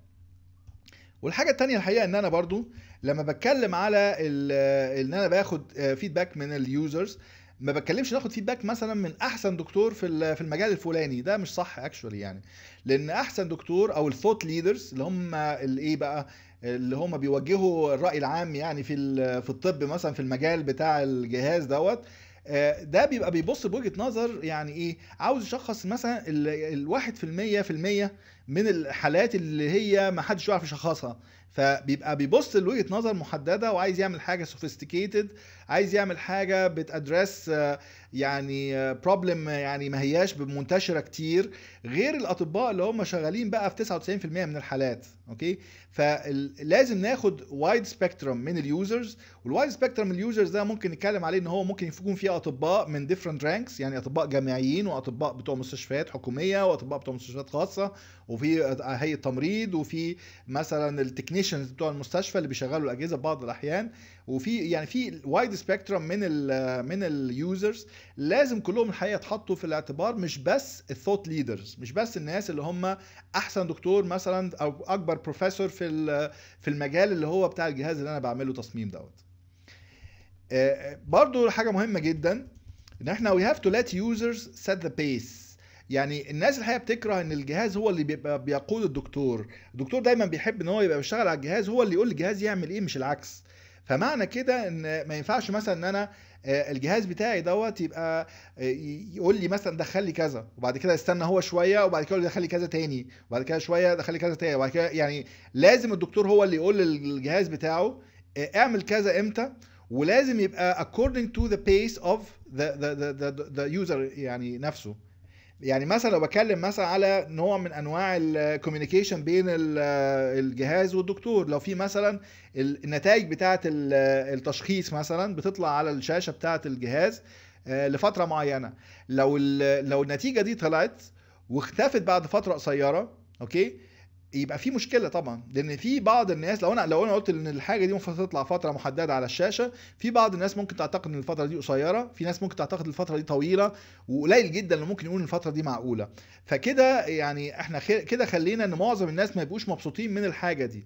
[SPEAKER 1] والحاجه التانية الحقيقه ان انا برضو لما بتكلم على آه، ان انا باخد فيدباك آه، من اليوزرز ما بتكلمش ناخد فيدباك مثلا من احسن دكتور في في المجال الفلاني ده مش صح اكشولي يعني لان احسن دكتور او الثوت ليدرز اللي هم الايه بقى اللي هم بيوجهوا الراي العام يعني في في الطب مثلا في المجال بتاع الجهاز دوت آه، ده بيبقى بيبص بوجهه نظر يعني ايه عاوز يشخص مثلا ال 1% في المية من الحالات اللي هي ما حدش يعرف يشخصها فبيبقى بيبص لوجهه نظر محدده وعايز يعمل حاجه سوفيستيكيتد عايز يعمل حاجه بتادرس آه، يعني بروبلم آه، آه، يعني ما هياش منتشره كتير غير الاطباء اللي هم شغالين بقى في 99% من الحالات اوكي فلازم ناخد وايد سبيكترم من اليوزرز والوايد سبيكترم من اليوزرز ده ممكن نتكلم عليه ان هو ممكن يكون فيه اطباء من ديفرنت رانكس يعني اطباء جامعيين واطباء بتوع مستشفيات حكوميه واطباء بتوع مستشفيات خاصه وفي هيئه تمريض وفي مثلا التكنيك التكنيشنز بتوع المستشفى اللي بيشغلوا الاجهزه بعض الاحيان وفي يعني في وايد سبيكترم من الـ من اليوزرز لازم كلهم الحقيقه يتحطوا في الاعتبار مش بس الثوت ليدرز مش بس الناس اللي هم احسن دكتور مثلا او اكبر بروفيسور في في المجال اللي هو بتاع الجهاز اللي انا بعمله تصميم دوت آه، آه، برضو حاجه مهمه جدا ان احنا وي هاف تو ليت يوزرز سيت ذا بيس يعني الناس الحقيقه بتكره ان الجهاز هو اللي بيبقى بيقود الدكتور الدكتور دايما بيحب ان هو يبقى بيشتغل على الجهاز هو اللي يقول الجهاز يعمل ايه مش العكس فمعنى كده ان ما ينفعش مثلا ان انا آه، الجهاز بتاعي دوت يبقى آه، يقول لي مثلا دخل لي كذا وبعد كده استنى هو شويه وبعد كده دخل لي كذا تاني وبعد كده شويه دخل لي كذا تاني وبعد كده يعني لازم الدكتور هو اللي يقول للجهاز بتاعه آه، اعمل كذا امتى ولازم يبقى according to the pace of the the the the, the user يعني نفسه يعني مثلا لو بتكلم مثلا على نوع من انواع الكوميونيكيشن بين الجهاز والدكتور لو في مثلا النتائج بتاعه التشخيص مثلا بتطلع على الشاشه بتاعه الجهاز آه، لفتره معينه لو لو النتيجه دي طلعت واختفت بعد فتره قصيره اوكي يبقى في مشكله طبعا لان في بعض الناس لو انا لو انا قلت ان الحاجه دي المفروض تطلع فتره محدده على الشاشه في بعض الناس ممكن تعتقد ان الفتره دي قصيره في ناس ممكن تعتقد الفتره دي طويله وقليل جدا اللي ممكن يقول ان الفتره دي معقوله فكده يعني احنا كده خلينا ان معظم الناس ما يبقوش مبسوطين من الحاجه دي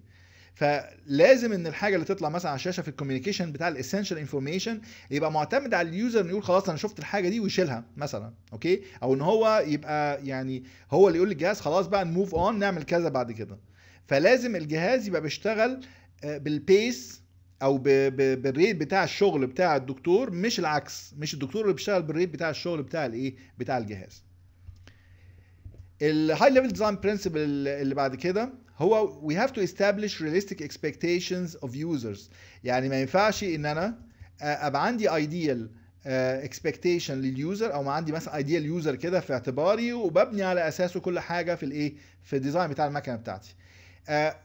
[SPEAKER 1] فلازم ان الحاجه اللي تطلع مثلا على الشاشه في الكوميونيكيشن بتاع الاسينشال انفورميشن يبقى معتمد على اليوزر انه يقول خلاص انا شفت الحاجه دي ويشيلها مثلا اوكي او ان هو يبقى يعني هو اللي يقول للجهاز خلاص بقى نموف اون نعمل كذا بعد كده فلازم الجهاز يبقى بيشتغل آه، بالبيس او بالريت بتاع الشغل بتاع الدكتور مش العكس مش الدكتور اللي بيشتغل بالريت بتاع الشغل بتاع الايه بتاع الجهاز الهاي ليفل ديزاين برنسبل اللي بعد كده هو we have to establish realistic expectations of users يعني ما ينفعش ان انا آه، ابقى عندي ideal آه، expectation لليوزر او ما عندي مثلا ideal user كده في اعتباري وببني على اساسه كل حاجه في الايه في الديزاين بتاع المكنه بتاعتي آه،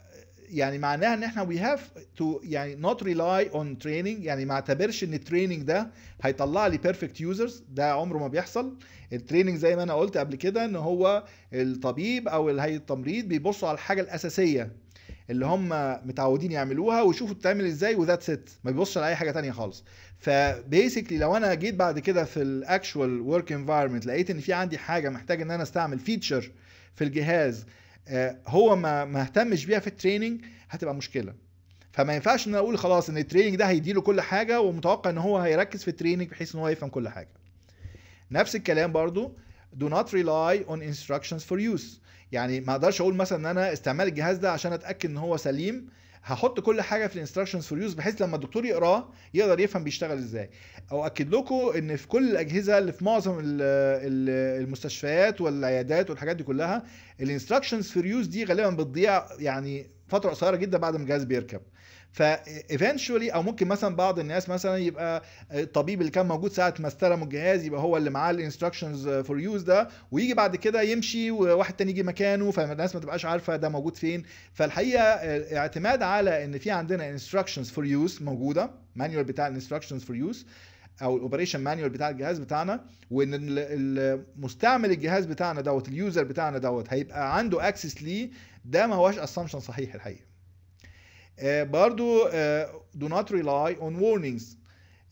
[SPEAKER 1] يعني معناها ان احنا وي هاف تو يعني نوت ريلاي اون تريننج يعني ما اعتبرش ان التريننج ده هيطلع لي بيرفكت يوزرز ده عمره ما بيحصل التريننج زي ما انا قلت قبل كده ان هو الطبيب او هيئه التمريض بيبصوا على الحاجه الاساسيه اللي هم متعودين يعملوها ويشوفوا بتتعمل ازاي وذات ات ما بيبصش على اي حاجه تانية خالص فبيسكلي لو انا جيت بعد كده في الاكشوال ورك انفايرمنت لقيت ان في عندي حاجه محتاج ان انا استعمل فيتشر في الجهاز آه، هو ما ما اهتمش بيها في التريننج هتبقى مشكله فما ينفعش ان انا اقول خلاص ان التريننج ده هيديله كل حاجه ومتوقع ان هو هيركز في التريننج بحيث ان هو يفهم كل حاجه نفس الكلام برضو do not rely on instructions for use يعني ما اقدرش اقول مثلا ان انا استعمال الجهاز ده عشان اتاكد ان هو سليم هحط كل حاجه في الانستراكشنز فور يوز بحيث لما الدكتور يقراه يقدر يفهم بيشتغل ازاي اؤكد لكم ان في كل الاجهزه اللي في معظم المستشفيات والعيادات والحاجات دي كلها الانستراكشنز فور يوز دي غالبا بتضيع يعني فتره قصيره جدا بعد ما الجهاز بيركب فايفنشولي او ممكن مثلا بعض الناس مثلا يبقى الطبيب اللي كان موجود ساعه ما استلموا الجهاز يبقى هو اللي معاه الانستراكشنز فور يوز ده ويجي بعد كده يمشي وواحد تاني يجي مكانه فالناس ما تبقاش عارفه ده موجود فين فالحقيقه اعتماد على ان في عندنا انستراكشنز فور يوز موجوده مانيوال بتاع الانستراكشنز فور يوز او الاوبريشن مانيوال بتاع الجهاز بتاعنا وان المستعمل الجهاز بتاعنا دوت اليوزر بتاعنا دوت هيبقى عنده اكسس ليه ده ما هوش اسامبشن صحيح الحقيقه آه، برضو آه، do not rely on warnings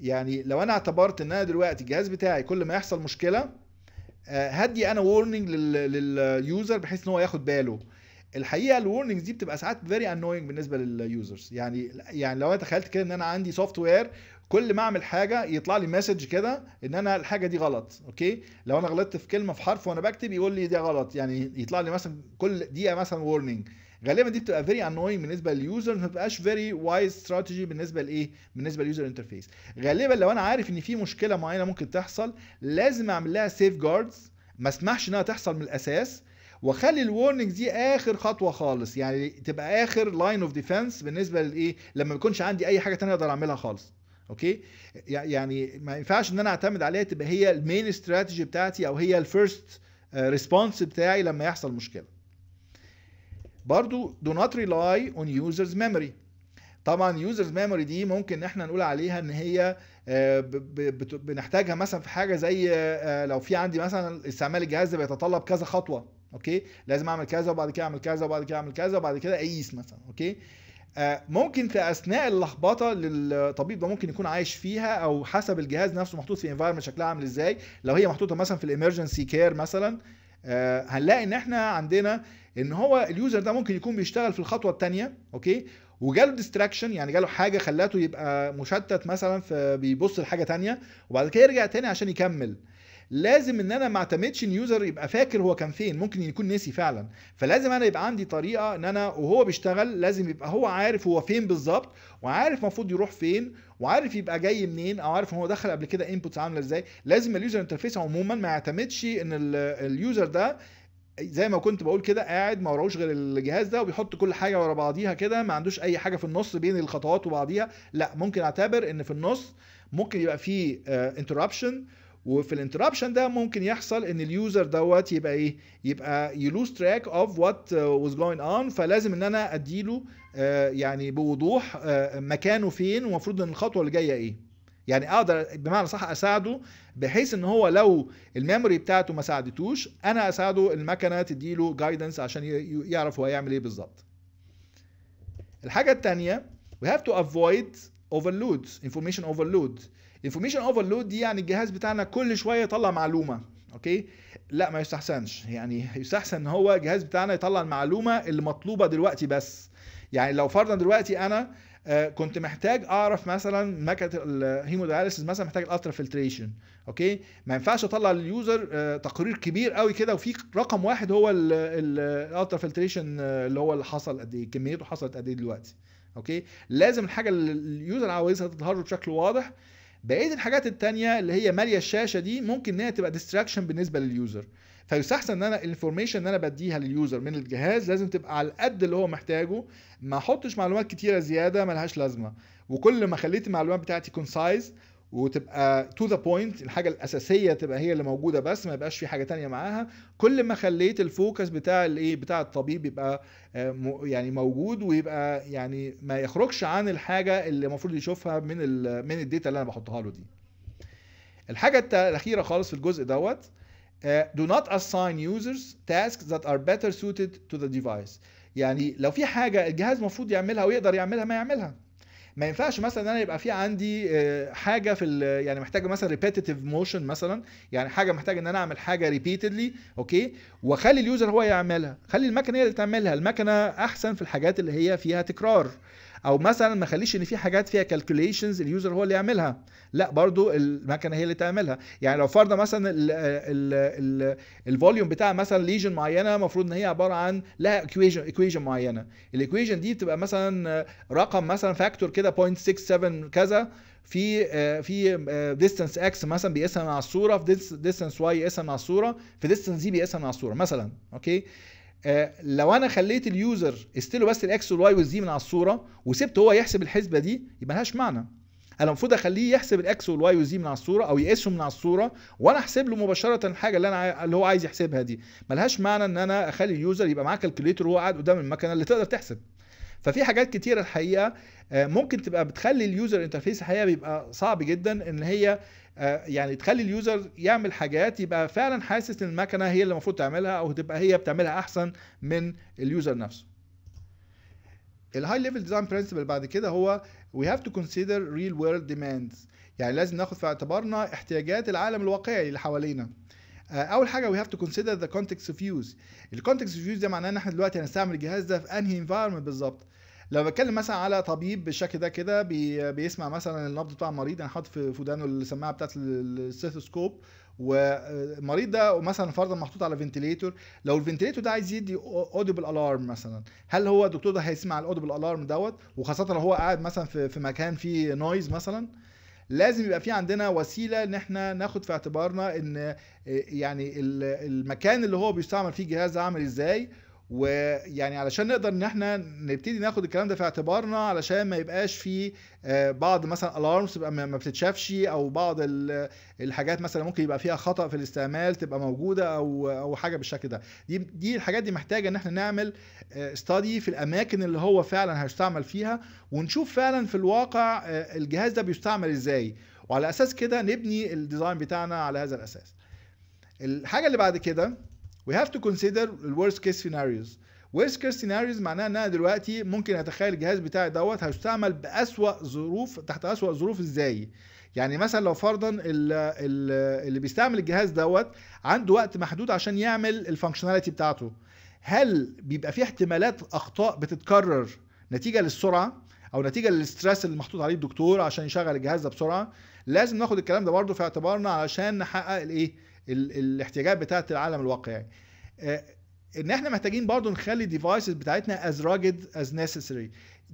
[SPEAKER 1] يعني لو انا اعتبرت ان انا دلوقتي الجهاز بتاعي كل ما يحصل مشكله آه، هدي انا warning لليوزر بحيث ان هو ياخد باله الحقيقه الورنينجز دي بتبقى ساعات فيري انوينج بالنسبه لليوزرز يعني يعني لو انا تخيلت كده ان انا عندي سوفت وير كل ما اعمل حاجه يطلع لي مسج كده ان انا الحاجه دي غلط اوكي لو انا غلطت في كلمه في حرف وانا بكتب يقول لي دي غلط يعني يطلع لي مثلا كل دقيقه مثلا ورنينج غالبا دي بتبقى فيري انوينج بالنسبه لليوزر ما بتبقاش فيري وايز استراتيجي بالنسبه لايه بالنسبه لليوزر انترفيس غالبا لو انا عارف ان في مشكله معينه ممكن تحصل لازم اعمل لها سيف جاردز ما اسمحش انها تحصل من الاساس واخلي الورنينجز دي اخر خطوه خالص يعني تبقى اخر لاين اوف ديفنس بالنسبه لايه لما ما يكونش عندي اي حاجه ثانيه اقدر اعملها خالص اوكي يعني ما ينفعش ان انا اعتمد عليها تبقى هي المين استراتيجي بتاعتي او هي الفيرست ريسبونس آه، بتاعي لما يحصل مشكله برضو do not rely on users memory طبعا يوزرز ميموري دي ممكن احنا نقول عليها ان هي آه، بنحتاجها مثلا في حاجه زي آه، آه، لو في عندي مثلا استعمال الجهاز ده بيتطلب كذا خطوه اوكي لازم اعمل كذا وبعد كده اعمل كذا وبعد كده اعمل كذا وبعد كده اقيس مثلا اوكي ممكن في اثناء اللخبطه اللي الطبيب ده ممكن يكون عايش فيها او حسب الجهاز نفسه محطوط في انفايرمنت شكلها عامل ازاي لو هي محطوطه مثلا في الامرجنسي كير مثلا آه، هنلاقي ان احنا عندنا ان هو اليوزر ده ممكن يكون بيشتغل في الخطوه الثانيه اوكي وجاله ديستراكشن يعني جاله حاجه خلاته يبقى مشتت مثلا فبيبص لحاجه تانية وبعد كده يرجع تاني عشان يكمل لازم ان انا ما اعتمدش ان يوزر يبقى فاكر هو كان فين ممكن يكون نسي فعلا فلازم انا يبقى عندي طريقه ان انا وهو بيشتغل لازم يبقى هو عارف هو فين بالظبط وعارف المفروض يروح فين وعارف يبقى جاي منين او عارف ان هو دخل قبل كده انبوتس عامله ازاي لازم اليوزر انترفيس عموما ما يعتمدش ان اليوزر ده زي ما كنت بقول كده قاعد ما وراهوش غير الجهاز ده وبيحط كل حاجه ورا بعضيها كده ما عندوش اي حاجه في النص بين الخطوات وبعضيها لا ممكن اعتبر ان في النص ممكن يبقى فيه انتربشن آه، uh, وفي الانتربشن ده ممكن يحصل ان اليوزر دوت يبقى ايه يبقى يلوز تراك اوف وات واز جوين اون فلازم ان انا اديله آه، يعني بوضوح آه، مكانه فين ومفروض ان الخطوه اللي جايه ايه يعني اقدر بمعنى صح اساعده بحيث ان هو لو الميموري بتاعته ما ساعدتوش انا اساعده المكنه تديله جايدنس عشان يعرف هو هيعمل ايه بالظبط الحاجه الثانيه we have to avoid اوفرلود انفورميشن اوفرلود انفورميشن اوفرلود دي يعني الجهاز بتاعنا كل شويه يطلع معلومه اوكي لا ما يستحسنش يعني يستحسن ان هو الجهاز بتاعنا يطلع المعلومه اللي مطلوبه دلوقتي بس يعني لو فرضا دلوقتي انا آه، كنت محتاج اعرف مثلا مكنه الهيمودياليسيس مثلا محتاج الالترا فلتريشن اوكي ما ينفعش اطلع لليوزر آه، تقرير كبير قوي كده وفي رقم واحد هو الالترا آه، فلتريشن اللي هو اللي حصل قد ايه كميته حصلت قد ايه دلوقتي اوكي لازم الحاجه اللي اليوزر عاوزها تظهر له بشكل واضح بقيه الحاجات التانية اللي هي ماليه الشاشه دي ممكن ان هي تبقى ديستراكشن بالنسبه لليوزر فيستحسن ان انا الانفورميشن اللي انا بديها لليوزر من الجهاز لازم تبقى على قد اللي هو محتاجه ما احطش معلومات كتيره زياده ملهاش لازمه وكل ما خليت المعلومات بتاعتي كونسايز وتبقى تو ذا بوينت الحاجه الاساسيه تبقى هي اللي موجوده بس ما يبقاش في حاجه تانية معاها كل ما خليت الفوكس بتاع الايه بتاع الطبيب يبقى آه، يعني موجود ويبقى يعني ما يخرجش عن الحاجه اللي المفروض يشوفها من الـ من الداتا اللي انا بحطها له دي الحاجه الاخيره خالص في الجزء دوت آه، do not assign users tasks that are better suited to the device يعني لو في حاجه الجهاز المفروض يعملها ويقدر يعملها ما يعملها ما ينفعش مثلا انا يبقى في عندي آه، حاجه في يعني محتاجه مثلا ريبيتيتيف موشن مثلا يعني حاجه محتاج ان انا اعمل حاجه ريبيتدلي اوكي واخلي اليوزر هو يعملها خلي المكنه هي اللي تعملها المكنه احسن في الحاجات اللي هي فيها تكرار او مثلا ما اخليش ان في حاجات فيها كالكوليشنز اليوزر هو اللي يعملها لا برضو المكنه هي اللي تعملها يعني لو فرضنا مثلا الفوليوم بتاع مثلا ليجن معينه المفروض ان هي عباره عن لها اكويجن اكويجن معينه الاكويجن دي بتبقى مثلا رقم مثلا فاكتور كده 0.67 كذا في في ديستانس آه، اكس مثلا بيقيسها مع الصوره في ديستانس واي يقيسها مع الصوره في ديستانس زي بيقيسها مع الصوره مثلا اوكي آه، لو انا خليت اليوزر استله بس الاكس والواي والزي من على الصوره وسبت هو يحسب الحسبه دي يبقى ملهاش معنى انا المفروض اخليه يحسب الاكس والواي والزي من على الصوره او يقيسهم من على الصوره وانا احسب له مباشره الحاجه اللي انا اللي هو عايز يحسبها دي ملهاش معنى ان انا اخلي اليوزر يبقى معاه كالكوليتر وهو قاعد قدام المكنه اللي تقدر تحسب ففي حاجات كتيره الحقيقه آه، ممكن تبقى بتخلي اليوزر انترفيس الحقيقه بيبقى صعب جدا ان هي آه، يعني تخلي اليوزر يعمل حاجات يبقى فعلا حاسس ان المكنه هي اللي المفروض تعملها او تبقى هي بتعملها احسن من اليوزر نفسه الهاي ليفل ديزاين برنسبل بعد كده هو وي هاف تو كونسيدر ريل وورلد ديماندز يعني لازم ناخد في اعتبارنا احتياجات العالم الواقعي اللي حوالينا آه، اول حاجه وي هاف تو كونسيدر ذا كونتكست اوف يوز الكونتكست اوف يوز ده معناه ان احنا دلوقتي هنستعمل الجهاز ده في انهي انفايرمنت بالظبط لو بتكلم مثلا على طبيب بالشكل ده كده بي بيسمع مثلا النبض بتاع المريض انا يعني حاطط في ودانه السماعه بتاعت الستيثوسكوب والمريض ده مثلا فرضا محطوط على فنتليتور لو الفنتليتور ده عايز يدي اوديبل الارم مثلا هل هو الدكتور ده هيسمع الاوديبل الارم دوت وخاصه لو هو قاعد مثلا في, في مكان فيه نويز مثلا لازم يبقى في عندنا وسيله ان احنا ناخد في اعتبارنا ان يعني المكان اللي هو بيستعمل فيه الجهاز ده عامل ازاي ويعني علشان نقدر ان احنا نبتدي ناخد الكلام ده في اعتبارنا علشان ما يبقاش في آه، بعض مثلا الارمز تبقى ما بتتشافش او بعض الحاجات مثلا ممكن يبقى فيها خطا في الاستعمال تبقى موجوده او او حاجه بالشكل ده دي دي الحاجات دي محتاجه ان احنا نعمل ستادي آه، في الاماكن اللي هو فعلا هيستعمل فيها ونشوف فعلا في الواقع آه، الجهاز ده بيستعمل ازاي وعلى اساس كده نبني الديزاين بتاعنا على هذا الاساس الحاجه اللي بعد كده We have to consider worst case scenarios worst case scenarios معناها ان انا دلوقتي ممكن اتخيل الجهاز بتاعي دوت هيستعمل باسوا ظروف تحت اسوا ظروف ازاي يعني مثلا لو فرضا اللي بيستعمل الجهاز دوت عنده وقت محدود عشان يعمل الفانكشناليتي بتاعته هل بيبقى في احتمالات اخطاء بتتكرر نتيجه للسرعه او نتيجه للاسترس اللي محطوط عليه الدكتور عشان يشغل الجهاز ده بسرعه لازم ناخد الكلام ده برضه في اعتبارنا علشان نحقق الايه الاحتياجات بتاعه العالم الواقعي يعني. آه، ان احنا محتاجين برضو نخلي الديفايسز بتاعتنا از راجد از نيسيسري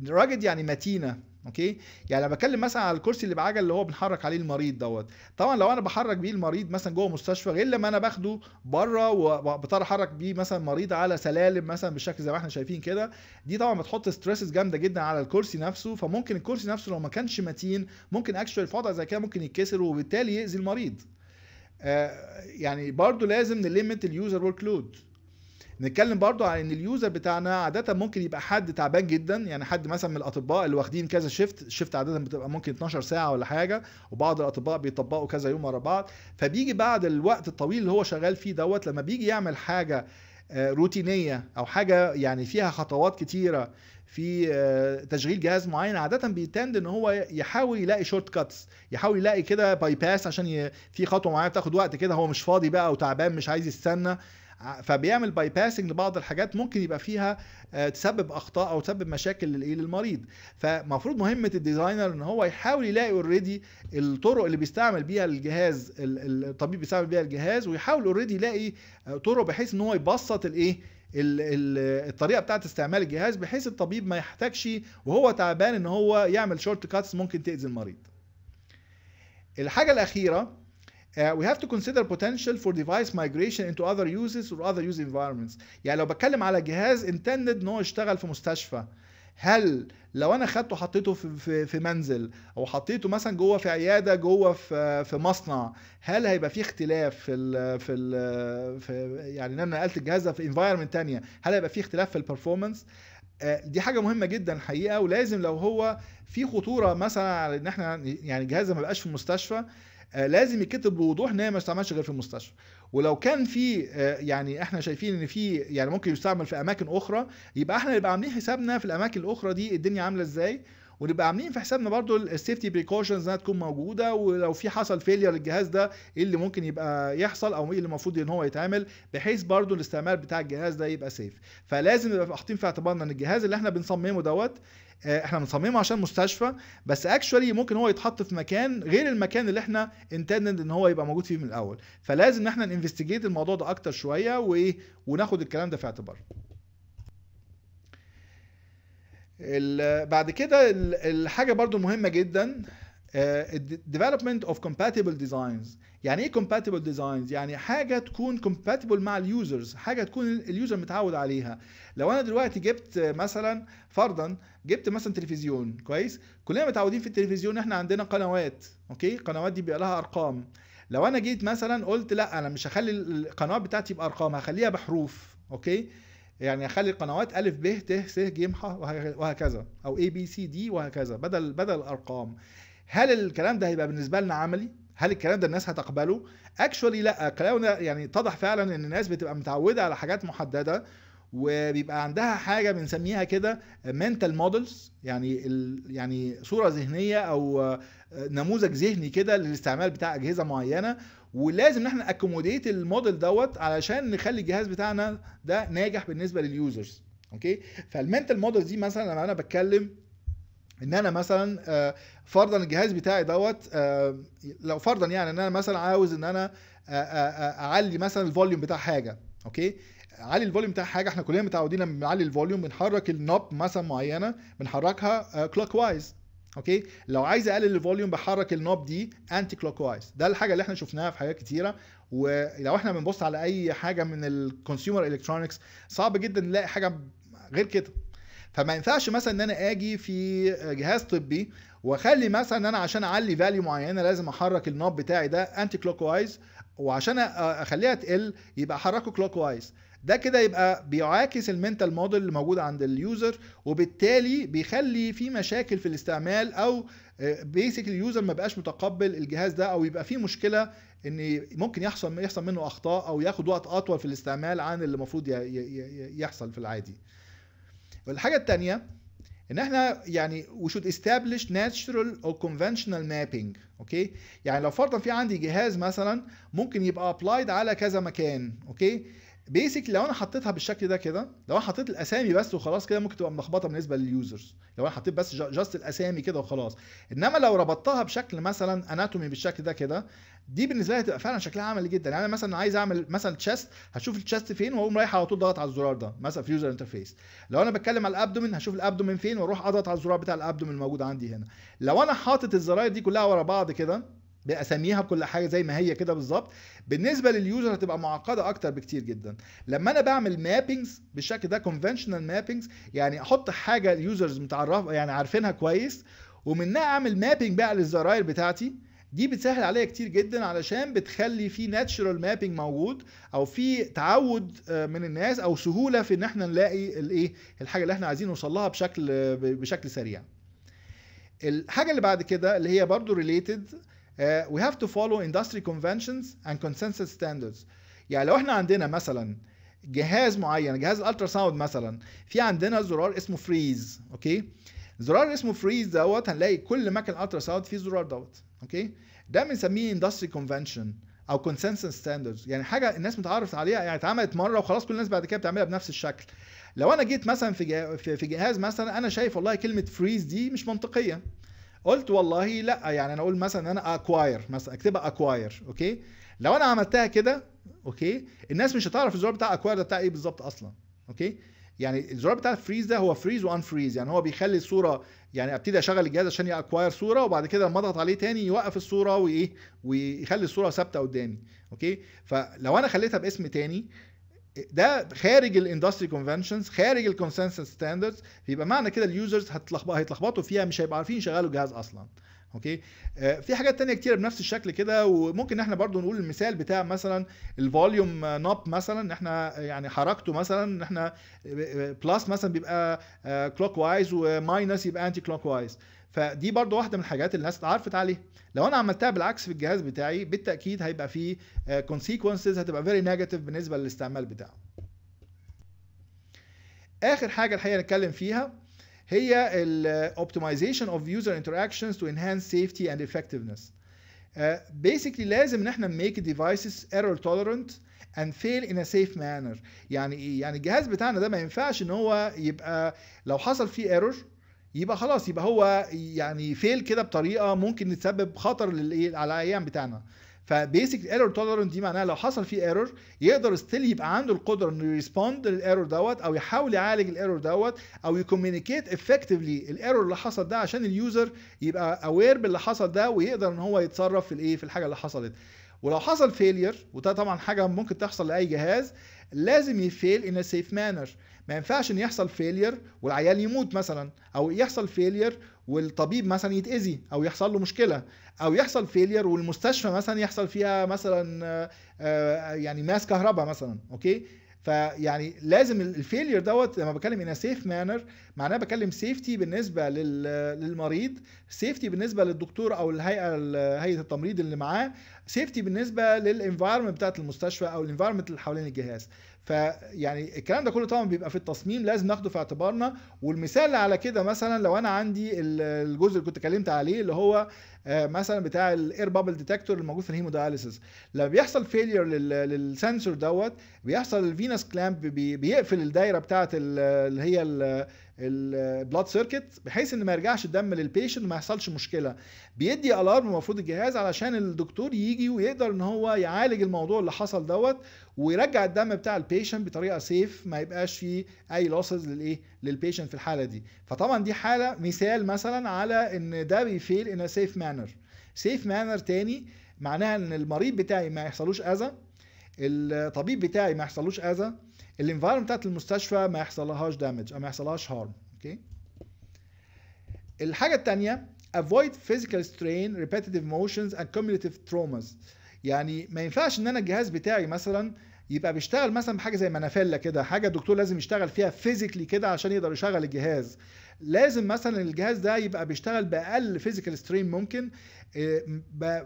[SPEAKER 1] راجد يعني متينه اوكي يعني لما بتكلم مثلا على الكرسي اللي بعجل اللي هو بنحرك عليه المريض دوت طبعا لو انا بحرك بيه المريض مثلا جوه مستشفى غير لما انا باخده بره وبضطر احرك بيه مثلا مريض على سلالم مثلا بالشكل زي ما احنا شايفين كده دي طبعا بتحط ستريسز جامده جدا على الكرسي نفسه فممكن الكرسي نفسه لو ما كانش متين ممكن اكشوال في وضع زي كده ممكن يتكسر وبالتالي ياذي المريض آه، يعني برضو لازم نليمت اليوزر ورك لود نتكلم برضو عن ان اليوزر بتاعنا عاده ممكن يبقى حد تعبان جدا يعني حد مثلا من الاطباء اللي واخدين كذا شيفت الشيفت عاده بتبقى ممكن 12 ساعه ولا حاجه وبعض الاطباء بيطبقوا كذا يوم ورا بعض فبيجي بعد الوقت الطويل اللي هو شغال فيه دوت لما بيجي يعمل حاجه آه، روتينيه او حاجه يعني فيها خطوات كتيره في آه، تشغيل جهاز معين عاده بيتند ان هو يحاول يلاقي شورت كاتس يحاول يلاقي كده باي باس عشان في خطوه معينه بتاخد وقت كده هو مش فاضي بقى وتعبان مش عايز يستنى فبيعمل باي باسنج لبعض الحاجات ممكن يبقى فيها آه، تسبب اخطاء او تسبب مشاكل للايه للمريض فمفروض مهمه الديزاينر ان هو يحاول يلاقي اوريدي الطرق اللي بيستعمل بيها الجهاز الطبيب بيستعمل بيها الجهاز ويحاول اوريدي يلاقي آه، طرق بحيث ان هو يبسط الايه الطريقه بتاعت استعمال الجهاز بحيث الطبيب ما يحتاجش وهو تعبان ان هو يعمل شورت كاتس ممكن تاذي المريض الحاجه الاخيره Uh, we have to consider potential for device migration into other uses or other use environments يعني لو بتكلم على جهاز intended ان هو يشتغل في مستشفى هل لو انا خدته حطيته في, في, في منزل او حطيته مثلا جوه في عياده جوه في, في مصنع هل هيبقى في اختلاف في ال في, ال في يعني ان انا نقلت الجهاز ده في انفايرمنت ثانيه هل هيبقى في اختلاف في البرفورمانس uh, دي حاجه مهمه جدا الحقيقه ولازم لو هو في خطوره مثلا على ان احنا يعني الجهاز ما بقاش في المستشفى آه، لازم يتكتب بوضوح ان هي ما استعملش غير في المستشفى ولو كان في آه، يعني احنا شايفين ان في يعني ممكن يستعمل في اماكن اخرى يبقى احنا نبقى عاملين حسابنا في الاماكن الاخرى دي الدنيا عامله ازاي ونبقى عاملين في حسابنا برضو السيفتي بريكوشنز انها تكون موجوده ولو في حصل فيلير للجهاز ده ايه اللي ممكن يبقى يحصل او ايه اللي المفروض ان هو يتعمل بحيث برضو الاستعمال بتاع الجهاز ده يبقى سيف فلازم نبقى حاطين في اعتبارنا ان الجهاز اللي احنا بنصممه دوت آه، احنا بنصممه عشان مستشفى بس اكشوالي ممكن هو يتحط في مكان غير المكان اللي احنا انتندد ان هو يبقى موجود فيه من الاول فلازم ان احنا ننفستيجيت الموضوع ده اكتر شويه وايه وناخد الكلام ده في اعتبار بعد كده الحاجه برضو مهمه جدا آه، development of compatible designs يعني ايه compatible designs يعني حاجه تكون compatible مع اليوزرز حاجه تكون اليوزر متعود عليها لو انا دلوقتي جبت مثلا فرضا جبت مثلا تلفزيون كويس كلنا متعودين في التلفزيون احنا عندنا قنوات اوكي القنوات دي بيبقى لها ارقام لو انا جيت مثلا قلت لا انا مش هخلي القنوات بتاعتي بارقام هخليها بحروف اوكي يعني اخلي القنوات الف ب ت س ج ح وهكذا او اي بي سي دي وهكذا بدل بدل الارقام هل الكلام ده هيبقى بالنسبه لنا عملي هل الكلام ده الناس هتقبله اكشولي لا الكلام ده يعني اتضح فعلا ان الناس بتبقى متعوده على حاجات محدده وبيبقى عندها حاجه بنسميها كده منتال مودلز يعني ال يعني صوره ذهنيه او نموذج ذهني كده للاستعمال بتاع اجهزه معينه ولازم ان احنا اكوموديت الموديل دوت علشان نخلي الجهاز بتاعنا ده ناجح بالنسبه لليوزرز اوكي فالمنتال موديل دي مثلا لما انا بتكلم ان انا مثلا آه، فرضا الجهاز بتاعي دوت آه، لو فرضا يعني ان انا مثلا عاوز ان انا آه، اعلي مثلا الفوليوم بتاع حاجه اوكي علي الفوليوم بتاع حاجه احنا كلنا متعودين لما بنعلي الفوليوم بنحرك النوب مثلا معينه بنحركها كلوك وايز اوكي لو عايز اقلل الفوليوم بحرك النوب دي انتي كلوك وايز ده الحاجه اللي احنا شفناها في حاجات كتيره ولو احنا بنبص على اي حاجه من الكونسيومر الكترونكس صعب جدا نلاقي حاجه غير كده فما ينفعش مثلا ان انا اجي في جهاز طبي واخلي مثلا ان انا عشان اعلي فاليو معينه لازم احرك النوب بتاعي ده انتي كلوك وايز وعشان اخليها تقل يبقى احركه كلوك وايز ده كده يبقى بيعاكس المنتال موديل اللي موجود عند اليوزر وبالتالي بيخلي في مشاكل في الاستعمال او بيسك آه، اليوزر ما بقاش متقبل الجهاز ده او يبقى فيه مشكله ان ممكن يحصل يحصل منه اخطاء او ياخد وقت اطول في الاستعمال عن اللي المفروض يحصل في العادي. الحاجه الثانيه ان احنا يعني we should establish natural or conventional mapping اوكي يعني لو فرضا في عندي جهاز مثلا ممكن يبقى applied على كذا مكان اوكي بيسكلي لو انا حطيتها بالشكل ده كده لو انا حطيت الاسامي بس وخلاص كده ممكن تبقى ملخبطه بالنسبه لليوزرز لو انا حطيت بس جاست الاسامي كده وخلاص انما لو ربطتها بشكل مثلا اناتومي بالشكل ده كده دي بالنسبه لي هتبقى فعلا شكلها عملي جدا يعني انا مثلا عايز اعمل مثلا تشست هشوف التشست فين واقوم رايح على طول ضغط على الزرار ده مثلا في يوزر انترفيس لو انا بتكلم على الابدومين هشوف الابدومين فين واروح اضغط على الزرار بتاع الابدومين الموجود عندي هنا لو انا حاطط الزراير دي كلها ورا بعض كده باساميها بكل حاجه زي ما هي كده بالظبط بالنسبه لليوزر هتبقى معقده اكتر بكتير جدا لما انا بعمل مابنجز بالشكل ده كونفشنال مابنجز يعني احط حاجه اليوزرز متعرف يعني عارفينها كويس ومنها اعمل مابنج بقى للزراير بتاعتي دي بتسهل عليا كتير جدا علشان بتخلي في ناتشرال مابنج موجود او في تعود آه، من الناس او سهوله في ان احنا نلاقي الايه الحاجه اللي احنا عايزين نوصل لها بشكل بشكل سريع الحاجه اللي بعد كده اللي هي برضو ريليتد uh, we have to follow industry conventions and consensus standards يعني لو احنا عندنا مثلا جهاز معين جهاز الالترا ساوند مثلا في عندنا زرار اسمه فريز اوكي زرار اسمه فريز دوت هنلاقي كل مكن الالترا ساوند فيه زرار دوت اوكي ده بنسميه اندستري كونفنشن او كونسنسس ستاندردز يعني حاجه الناس متعرف عليها يعني اتعملت مره وخلاص كل الناس بعد كده بتعملها بنفس الشكل لو انا جيت مثلا في في جهاز مثلا انا شايف والله كلمه فريز دي مش منطقيه قلت والله لا يعني انا اقول مثلا انا اكواير مثلا اكتبها اكواير اوكي لو انا عملتها كده اوكي الناس مش هتعرف الزرار بتاع اكواير ده بتاع ايه بالظبط اصلا اوكي يعني الزرار بتاع الفريز ده هو فريز وان فريز يعني هو بيخلي الصوره يعني ابتدي اشغل الجهاز عشان ياكواير صوره وبعد كده لما اضغط عليه تاني يوقف الصوره وايه ويخلي الصوره ثابته قدامي اوكي فلو انا خليتها باسم تاني ده خارج الاندستري كونفنشنز خارج الكونسنسس ستاندردز يبقى معنى كده اليوزرز هتلخبط هيتلخبطوا فيها مش هيبقوا عارفين يشغلوا الجهاز اصلا اوكي آه، في حاجات تانية كتير بنفس الشكل كده وممكن احنا برضو نقول المثال بتاع مثلا الفوليوم نوب مثلا احنا يعني حركته مثلا احنا بلس آه، آه، مثلا بيبقى كلوك وايز وماينس يبقى انتي كلوك وايز فدي برضو واحده من الحاجات اللي الناس اتعرفت عليها لو انا عملتها بالعكس في الجهاز بتاعي بالتاكيد هيبقى فيه كونسيكونسز آه، هتبقى فيري نيجاتيف بالنسبه للاستعمال بتاعه اخر حاجه الحقيقه نتكلم فيها هي الاوبتمايزيشن اوف يوزر انتراكشنز تو انهانس سيفتي اند effectiveness بيسكلي آه، لازم ان احنا ميك ديفايسز ايرور and fail in a safe manner يعني ايه يعني الجهاز بتاعنا ده ما ينفعش ان هو يبقى لو حصل فيه ايرور يبقى خلاص يبقى هو يعني فيل كده بطريقه ممكن تسبب خطر للايه على الايام بتاعنا فبيسك ايرور توليرنت دي معناها لو حصل فيه ايرور يقدر ستيل يبقى عنده القدره انه يريسبوند للايرور دوت او يحاول يعالج الايرور دوت او يكومينيكيت افكتفلي الايرور اللي حصل ده عشان اليوزر يبقى اوير باللي حصل ده ويقدر ان هو يتصرف في الايه في الحاجه اللي حصلت ولو حصل فيلير وده طبعا حاجه ممكن تحصل لاي جهاز لازم يفيل ان سيف مانر ما ينفعش ان يحصل فيلير والعيال يموت مثلا او يحصل فيلير والطبيب مثلا يتاذي او يحصل له مشكله او يحصل فيلير والمستشفى مثلا يحصل فيها مثلا آه، آه، يعني ماس كهرباء مثلا اوكي فيعني لازم الفيلير دوت لما بتكلم ان سيف مانر معناه بكلم سيفتي بالنسبه للمريض سيفتي بالنسبه للدكتور او الهيئه هيئه التمريض اللي معاه سيفتي بالنسبه للانفايرمنت بتاعه المستشفى او الانفايرمنت اللي حوالين الجهاز فيعني الكلام ده كله طبعا بيبقى في التصميم لازم ناخده في اعتبارنا والمثال على كده مثلا لو انا عندي الجزء اللي كنت اتكلمت عليه اللي هو آه، مثلا بتاع الاير بابل ديتكتور الموجود في الهيموداياليسيس لما بيحصل فيلير للسنسور دوت بيحصل الفينس كلامب بيقفل الدايره بتاعه اللي هي البلاد سيركت بحيث ان ما يرجعش الدم للبيشنت وما يحصلش مشكله بيدي الارم المفروض الجهاز علشان الدكتور يجي ويقدر ان هو يعالج الموضوع اللي حصل دوت ويرجع الدم بتاع البيشنت بطريقه سيف ما يبقاش فيه اي لوسز للايه للبيشنت في الحاله دي فطبعا دي حاله مثال مثلا على ان ده بيفيل ان سيف مانر سيف مانر تاني معناها ان المريض بتاعي ما يحصلوش اذى الطبيب بتاعي ما يحصلوش اذى الانفايرمنت بتاعت المستشفى ما يحصلهاش دامج او ما يحصلهاش هارم اوكي الحاجه الثانيه avoid physical strain repetitive motions and cumulative traumas يعني ما ينفعش ان انا الجهاز بتاعي مثلا يبقى بيشتغل مثلا بحاجه زي منافله كده حاجه الدكتور لازم يشتغل فيها فيزيكلي كده عشان يقدر يشغل الجهاز لازم مثلا الجهاز ده يبقى بيشتغل باقل فيزيكال سترين ممكن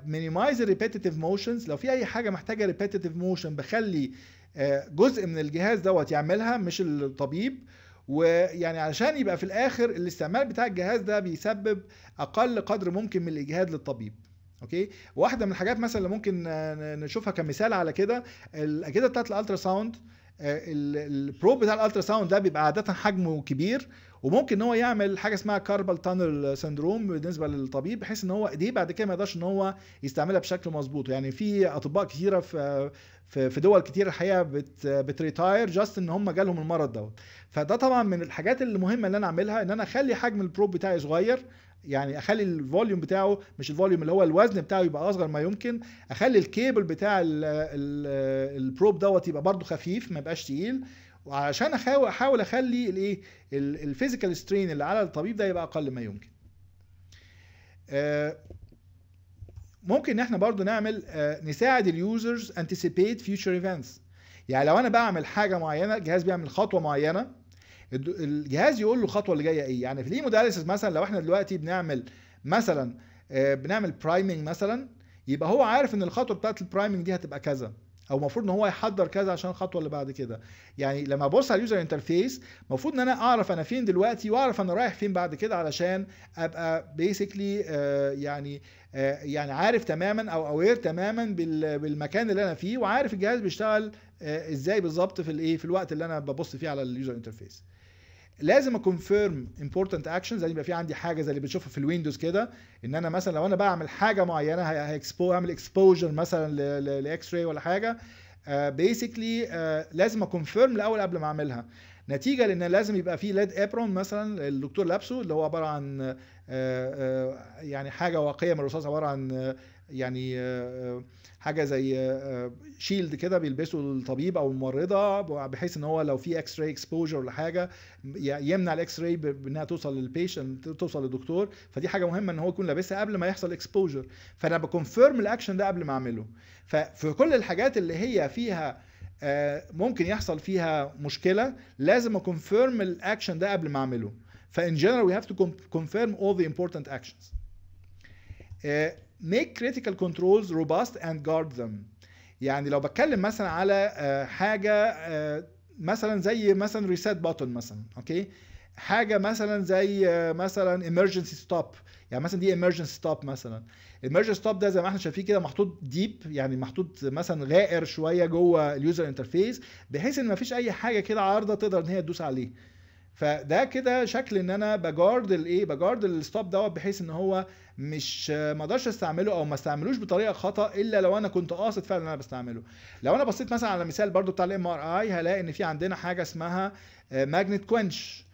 [SPEAKER 1] مينيمايز ريبيتيتيف موشنز لو في اي حاجه محتاجه ريبيتيتيف موشن بخلي آه، جزء من الجهاز دوت يعملها مش الطبيب ويعني علشان يبقى في الاخر الاستعمال بتاع الجهاز ده بيسبب اقل قدر ممكن من الاجهاد للطبيب اوكي واحده من الحاجات مثلا اللي ممكن نشوفها كمثال على كده الاجهزه بتاعت الالترا ساوند آه، البروب بتاع الالترا ساوند ده بيبقى عاده حجمه كبير وممكن ان هو يعمل حاجه اسمها كاربال تانل سندروم بالنسبه للطبيب بحيث ان هو ايديه بعد كده ما يقدرش ان هو يستعملها بشكل مظبوط يعني في اطباء كثيره في في دول كتير الحقيقه بت بتريتاير جاست ان هم جالهم المرض دوت فده طبعا من الحاجات المهمه اللي انا اعملها ان انا اخلي حجم البروب بتاعي صغير يعني اخلي الفوليوم بتاعه مش الفوليوم اللي هو الوزن بتاعه يبقى اصغر ما يمكن اخلي الكيبل بتاع البروب دوت يبقى برده خفيف ما يبقاش تقيل وعشان احاول اخلي الايه الفيزيكال سترين اللي على الطبيب ده يبقى اقل ما يمكن آه، ممكن ان احنا برضو نعمل آه، نساعد اليوزرز انتسيبيت فيوتشر ايفنتس يعني لو انا بعمل حاجه معينه الجهاز بيعمل خطوه معينه الجهاز يقول له الخطوه اللي جايه ايه يعني في الهيموداليسيس مثلا لو احنا دلوقتي بنعمل مثلا آه، بنعمل برايمنج مثلا يبقى هو عارف ان الخطوه بتاعت البرايمنج دي هتبقى كذا او المفروض ان هو يحضر كذا عشان الخطوه اللي بعد كده يعني لما ابص على اليوزر انترفيس المفروض ان انا اعرف انا فين دلوقتي واعرف انا رايح فين بعد كده علشان ابقى بيسكلي آه، يعني آه، يعني عارف تماما او اوير تماما بالمكان اللي انا فيه وعارف الجهاز بيشتغل آه، ازاي بالظبط في الايه في الوقت اللي انا ببص فيه على اليوزر انترفيس لازم اكونفيرم امبورتنت اكشنز لازم يبقى في عندي حاجه زي اللي بتشوفها في الويندوز كده ان انا مثلا لو انا بعمل حاجه معينه هيكسبو اعمل اكسبوجر مثلا لاكس راي ولا حاجه بيسكلي uh, uh, لازم اكونفيرم الاول قبل ما اعملها نتيجه لان لازم يبقى في ليد ابرون مثلا الدكتور لابسه اللي هو عباره عن uh, يعني حاجه واقيه من الرصاص عباره عن يعني آه، آه، حاجه زي شيلد آه، كده بيلبسه الطبيب او الممرضه بحيث ان هو لو في اكس راي اكسبوجر ولا حاجه يمنع الاكس راي بانها توصل للبيشنت توصل للدكتور فدي حاجه مهمه ان هو يكون لابسها قبل ما يحصل اكسبوجر فانا بكونفيرم الاكشن ده قبل ما اعمله ففي كل الحاجات اللي هي فيها ممكن يحصل فيها مشكله لازم اكونفيرم الاكشن ده قبل ما اعمله فان جنرال وي هاف تو كونفيرم اول ذا امبورتنت اكشنز make critical controls robust and guard them يعني لو بتكلم مثلا على آه، آه، حاجه مثلا زي مثلا ريسيت بutton مثلا اوكي حاجه مثلا زي مثلا emergency stop يعني مثلا دي emergency stop مثلا emergency stop ده زي ما احنا شايفين كده محطوط ديب يعني محطوط مثلا غائر شويه جوه اليوزر انترفيس بحيث ان ما فيش اي حاجه كده عارضه تقدر ان هي تدوس عليه فده كده شكل ان انا بجارد الايه بجارد الستوب دوت بحيث ان هو مش ما اقدرش استعمله او ما استعملوش بطريقه خطا الا لو انا كنت قاصد فعلا ان انا بستعمله لو انا بصيت مثلا على مثال برضو بتاع الام ار اي هلاقي ان في عندنا حاجه اسمها ماجنت آه، كوينش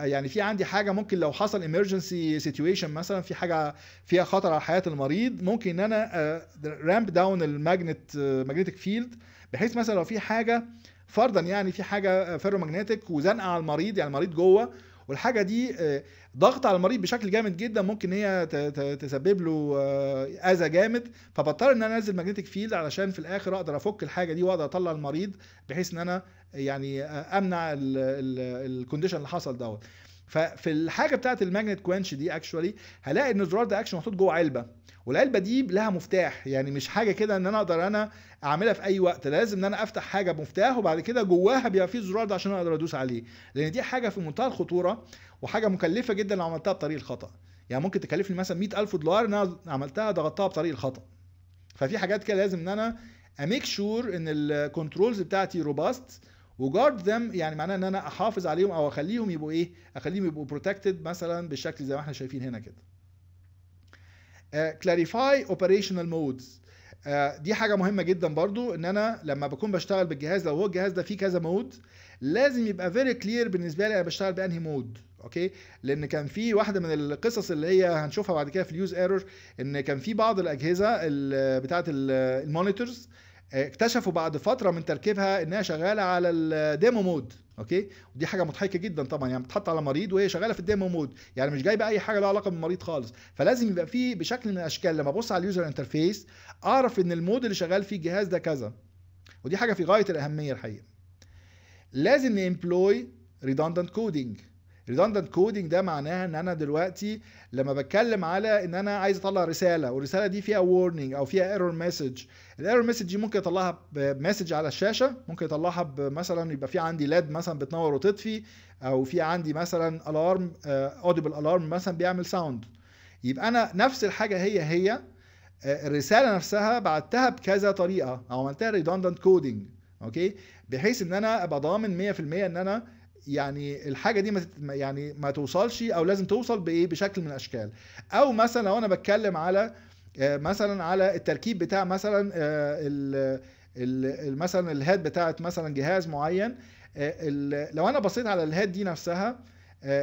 [SPEAKER 1] يعني في عندي حاجه ممكن لو حصل ايمرجنسي سيتويشن مثلا في حاجه فيها خطر على حياه المريض ممكن ان انا رامب داون الماجنت ماجنتيك فيلد بحيث مثلا لو في حاجه فرضا يعني في حاجه فيرو آه، ماجنتيك وزنقه على المريض يعني المريض جوه والحاجه دي آه، ضغط على المريض بشكل جامد جدا ممكن هي تسبب له آه، اذى جامد فبضطر ان انا انزل ماجنتيك فيلد علشان في الاخر اقدر افك الحاجه دي واقدر اطلع المريض بحيث ان انا يعني امنع الكونديشن اللي حصل دوت ففي الحاجه بتاعه الماجنت كوانش دي اكشوالي هلاقي ان الزرار ده اكشن محطوط جوه علبه والعلبه دي لها مفتاح يعني مش حاجه كده ان انا اقدر انا اعملها في اي وقت لازم ان انا افتح حاجه بمفتاح وبعد كده جواها بيبقى فيه الزرار ده عشان اقدر ادوس عليه لان دي حاجه في منتهى الخطوره وحاجه مكلفه جدا لو عملتها بطريق الخطا يعني ممكن تكلفني مثلا 100000 دولار ان انا عملتها ضغطتها بطريق الخطا ففي حاجات كده لازم ان انا اميك شور ان الكنترولز بتاعتي روباست وجارد ذم يعني معناه ان انا احافظ عليهم او اخليهم يبقوا ايه اخليهم يبقوا بروتكتد مثلا بالشكل زي ما احنا شايفين هنا كده كلاريفاي اوبريشنال مودز دي حاجه مهمه جدا برضو ان انا لما بكون بشتغل بالجهاز لو هو الجهاز ده فيه كذا مود لازم يبقى فيري كلير بالنسبه لي انا بشتغل بانهي مود اوكي لان كان في واحده من القصص اللي هي هنشوفها بعد كده في اليوز ايرور ان كان في بعض الاجهزه بتاعه المونيتورز آه، اكتشفوا بعد فتره من تركيبها انها شغاله على الديمو مود اوكي ودي حاجه مضحكه جدا طبعا يعني بتحط على مريض وهي شغاله في الديمو مود يعني مش جايبه اي حاجه لها علاقه بالمريض خالص فلازم يبقى في بشكل من الاشكال لما ابص على اليوزر انترفيس اعرف ان المود اللي شغال فيه الجهاز ده كذا ودي حاجه في غايه الاهميه الحقيقه لازم نمبلوي redundant كودينج redundant coding ده معناها ان انا دلوقتي لما بتكلم على ان انا عايز اطلع رساله والرساله دي فيها warning او فيها error message الايرور مسج دي ممكن اطلعها بمسج على الشاشه ممكن اطلعها مثلا يبقى في عندي لاد مثلا بتنور وتطفي او في عندي مثلا الارم اوديبل الارم مثلا بيعمل ساوند يبقى انا نفس الحاجه هي هي آه، الرساله نفسها بعتها بكذا طريقه او عملتها redundant coding اوكي بحيث ان انا ابقى ضامن 100% ان انا يعني الحاجه دي ما يعني ما توصلش او لازم توصل بايه بشكل من الاشكال او مثلا لو انا بتكلم على آه، مثلا على التركيب بتاع مثلا آه، ال مثلا الهات بتاعت مثلا جهاز معين آه، لو انا بصيت على الهات دي نفسها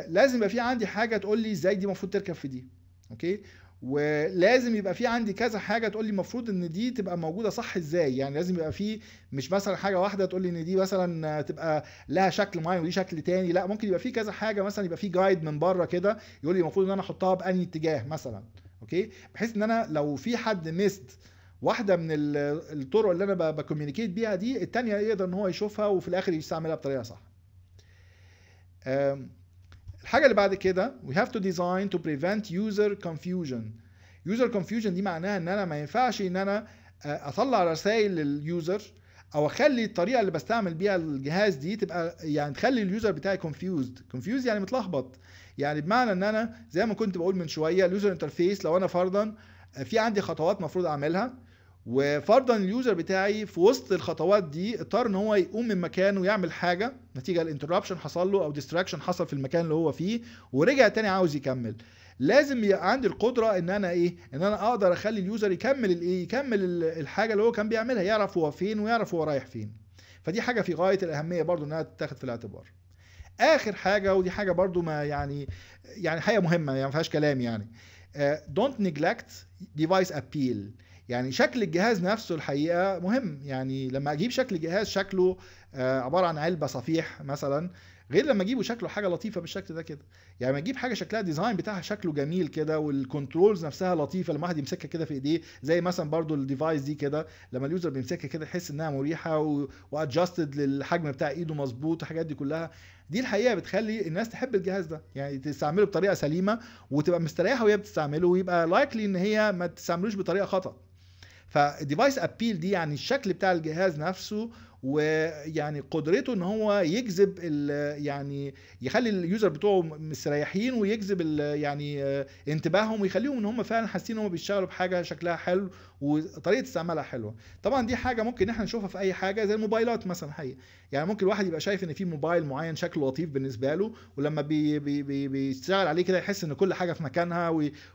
[SPEAKER 1] لازم يبقى في عندي حاجه تقول لي ازاي دي المفروض تركب في دي اوكي ولازم يبقى في عندي كذا حاجه تقول لي المفروض ان دي تبقى موجوده صح ازاي يعني لازم يبقى في مش مثلا حاجه واحده تقول لي ان دي مثلا تبقى لها شكل معين ودي شكل تاني لا ممكن يبقى في كذا حاجه مثلا يبقى في جايد من بره كده يقول لي المفروض ان انا احطها باني اتجاه مثلا اوكي بحيث ان انا لو في حد مست واحده من الطرق اللي انا بكوميونيكيت بيها دي التانيه يقدر ان هو يشوفها وفي الاخر يستعملها بطريقه صح الحاجه اللي بعد كده we have to design to prevent user confusion user confusion دي معناها ان انا ما ينفعش ان انا آه، اطلع رسائل لليوزر او اخلي الطريقه اللي بستعمل بيها الجهاز دي تبقى يعني تخلي اليوزر بتاعي confused confused يعني متلخبط يعني بمعنى ان انا زي ما كنت بقول من شويه اليوزر انترفيس لو انا فرضا آه، في عندي خطوات مفروض اعملها وفرضا اليوزر بتاعي في وسط الخطوات دي اضطر ان هو يقوم من مكانه ويعمل حاجه نتيجه الانتربشن حصل له او ديستراكشن حصل في المكان اللي هو فيه ورجع تاني عاوز يكمل لازم يبقى عندي القدره ان انا ايه ان انا اقدر اخلي اليوزر يكمل الايه يكمل الحاجه اللي هو كان بيعملها يعرف هو فين ويعرف هو رايح فين فدي حاجه في غايه الاهميه برضو انها تتاخد في الاعتبار اخر حاجه ودي حاجه برضو ما يعني يعني حاجه مهمه يعني ما فيهاش كلام يعني دونت نيجلكت ديفايس ابيل يعني شكل الجهاز نفسه الحقيقه مهم يعني لما اجيب شكل جهاز شكله آه، عباره عن علبه صفيح مثلا غير لما اجيبه شكله حاجه لطيفه بالشكل ده كده يعني لما اجيب حاجه شكلها ديزاين بتاعها شكله جميل كده والكنترولز نفسها لطيفه لما واحد يمسكها كده في ايديه زي مثلا برضو الديفايس دي كده لما اليوزر بيمسكها كده يحس انها مريحه وادجاستد وادجستد للحجم بتاع ايده مظبوط الحاجات دي كلها دي الحقيقه بتخلي الناس تحب الجهاز ده يعني تستعمله بطريقه سليمه وتبقى مستريحه وهي بتستعمله ويبقى لايكلي ان هي ما تستعملوش بطريقه خطا فالديفايس ابيل دي يعني الشكل بتاع الجهاز نفسه ويعني قدرته ان هو يجذب يعني يخلي اليوزر بتوعه مستريحين ويجذب يعني آه، انتباههم ويخليهم ان هم فعلا حاسين ان هم بيشتغلوا بحاجه شكلها حلو وطريقه استعمالها حلوه طبعا دي حاجه ممكن احنا نشوفها في اي حاجه زي الموبايلات مثلا هي يعني ممكن الواحد يبقى شايف ان في موبايل معين شكله لطيف بالنسبه له ولما بي بي بي بيشتغل عليه كده يحس ان كل حاجه في مكانها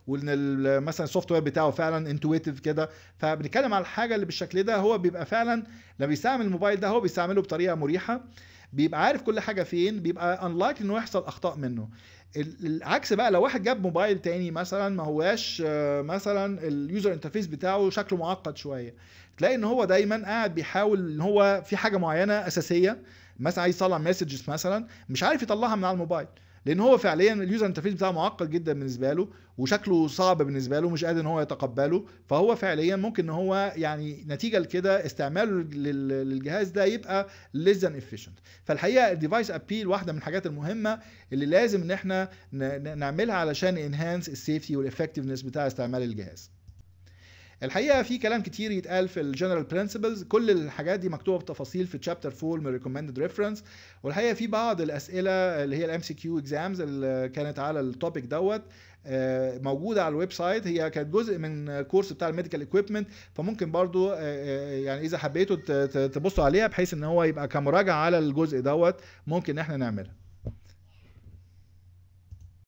[SPEAKER 1] وان مثلا السوفت وير بتاعه فعلا انتويتيف كده فبنتكلم على الحاجه اللي بالشكل ده هو بيبقى فعلا لما بيستعمل الموبايل ده هو بيستعمله بطريقه مريحه بيبقى عارف كل حاجه فين بيبقى انلايك انه يحصل اخطاء منه العكس بقى لو واحد جاب موبايل تاني مثلا ما هواش آه، مثلا اليوزر انترفيس بتاعه شكله معقد شويه تلاقي ان هو دايما قاعد بيحاول ان هو في حاجه معينه اساسيه مثلا عايز يطلع مسجز مثلا مش عارف يطلعها من على الموبايل لان هو فعليا اليوزر انترفيس بتاعه معقد جدا بالنسبه له وشكله صعب بالنسبه له مش قادر ان هو يتقبله فهو فعليا ممكن ان هو يعني نتيجه لكده استعماله للجهاز ده يبقى less than efficient فالحقيقه الديفايس ابيل واحده من الحاجات المهمه اللي لازم ان احنا نعملها علشان انهانس السيفتي والافكتفنس بتاع استعمال الجهاز الحقيقه في كلام كتير يتقال في الجنرال برنسبلز كل الحاجات دي مكتوبه بتفاصيل في تشابتر 4 من ريكومندد ريفرنس والحقيقه في بعض الاسئله اللي هي الام سي كيو اكزامز اللي كانت على التوبيك دوت آه، موجوده على الويب سايت هي كانت جزء من كورس بتاع الميديكال اكويبمنت فممكن برضو آه، آه، يعني اذا حبيتوا تبصوا عليها بحيث ان هو يبقى كمراجعه على الجزء دوت ممكن ان احنا نعملها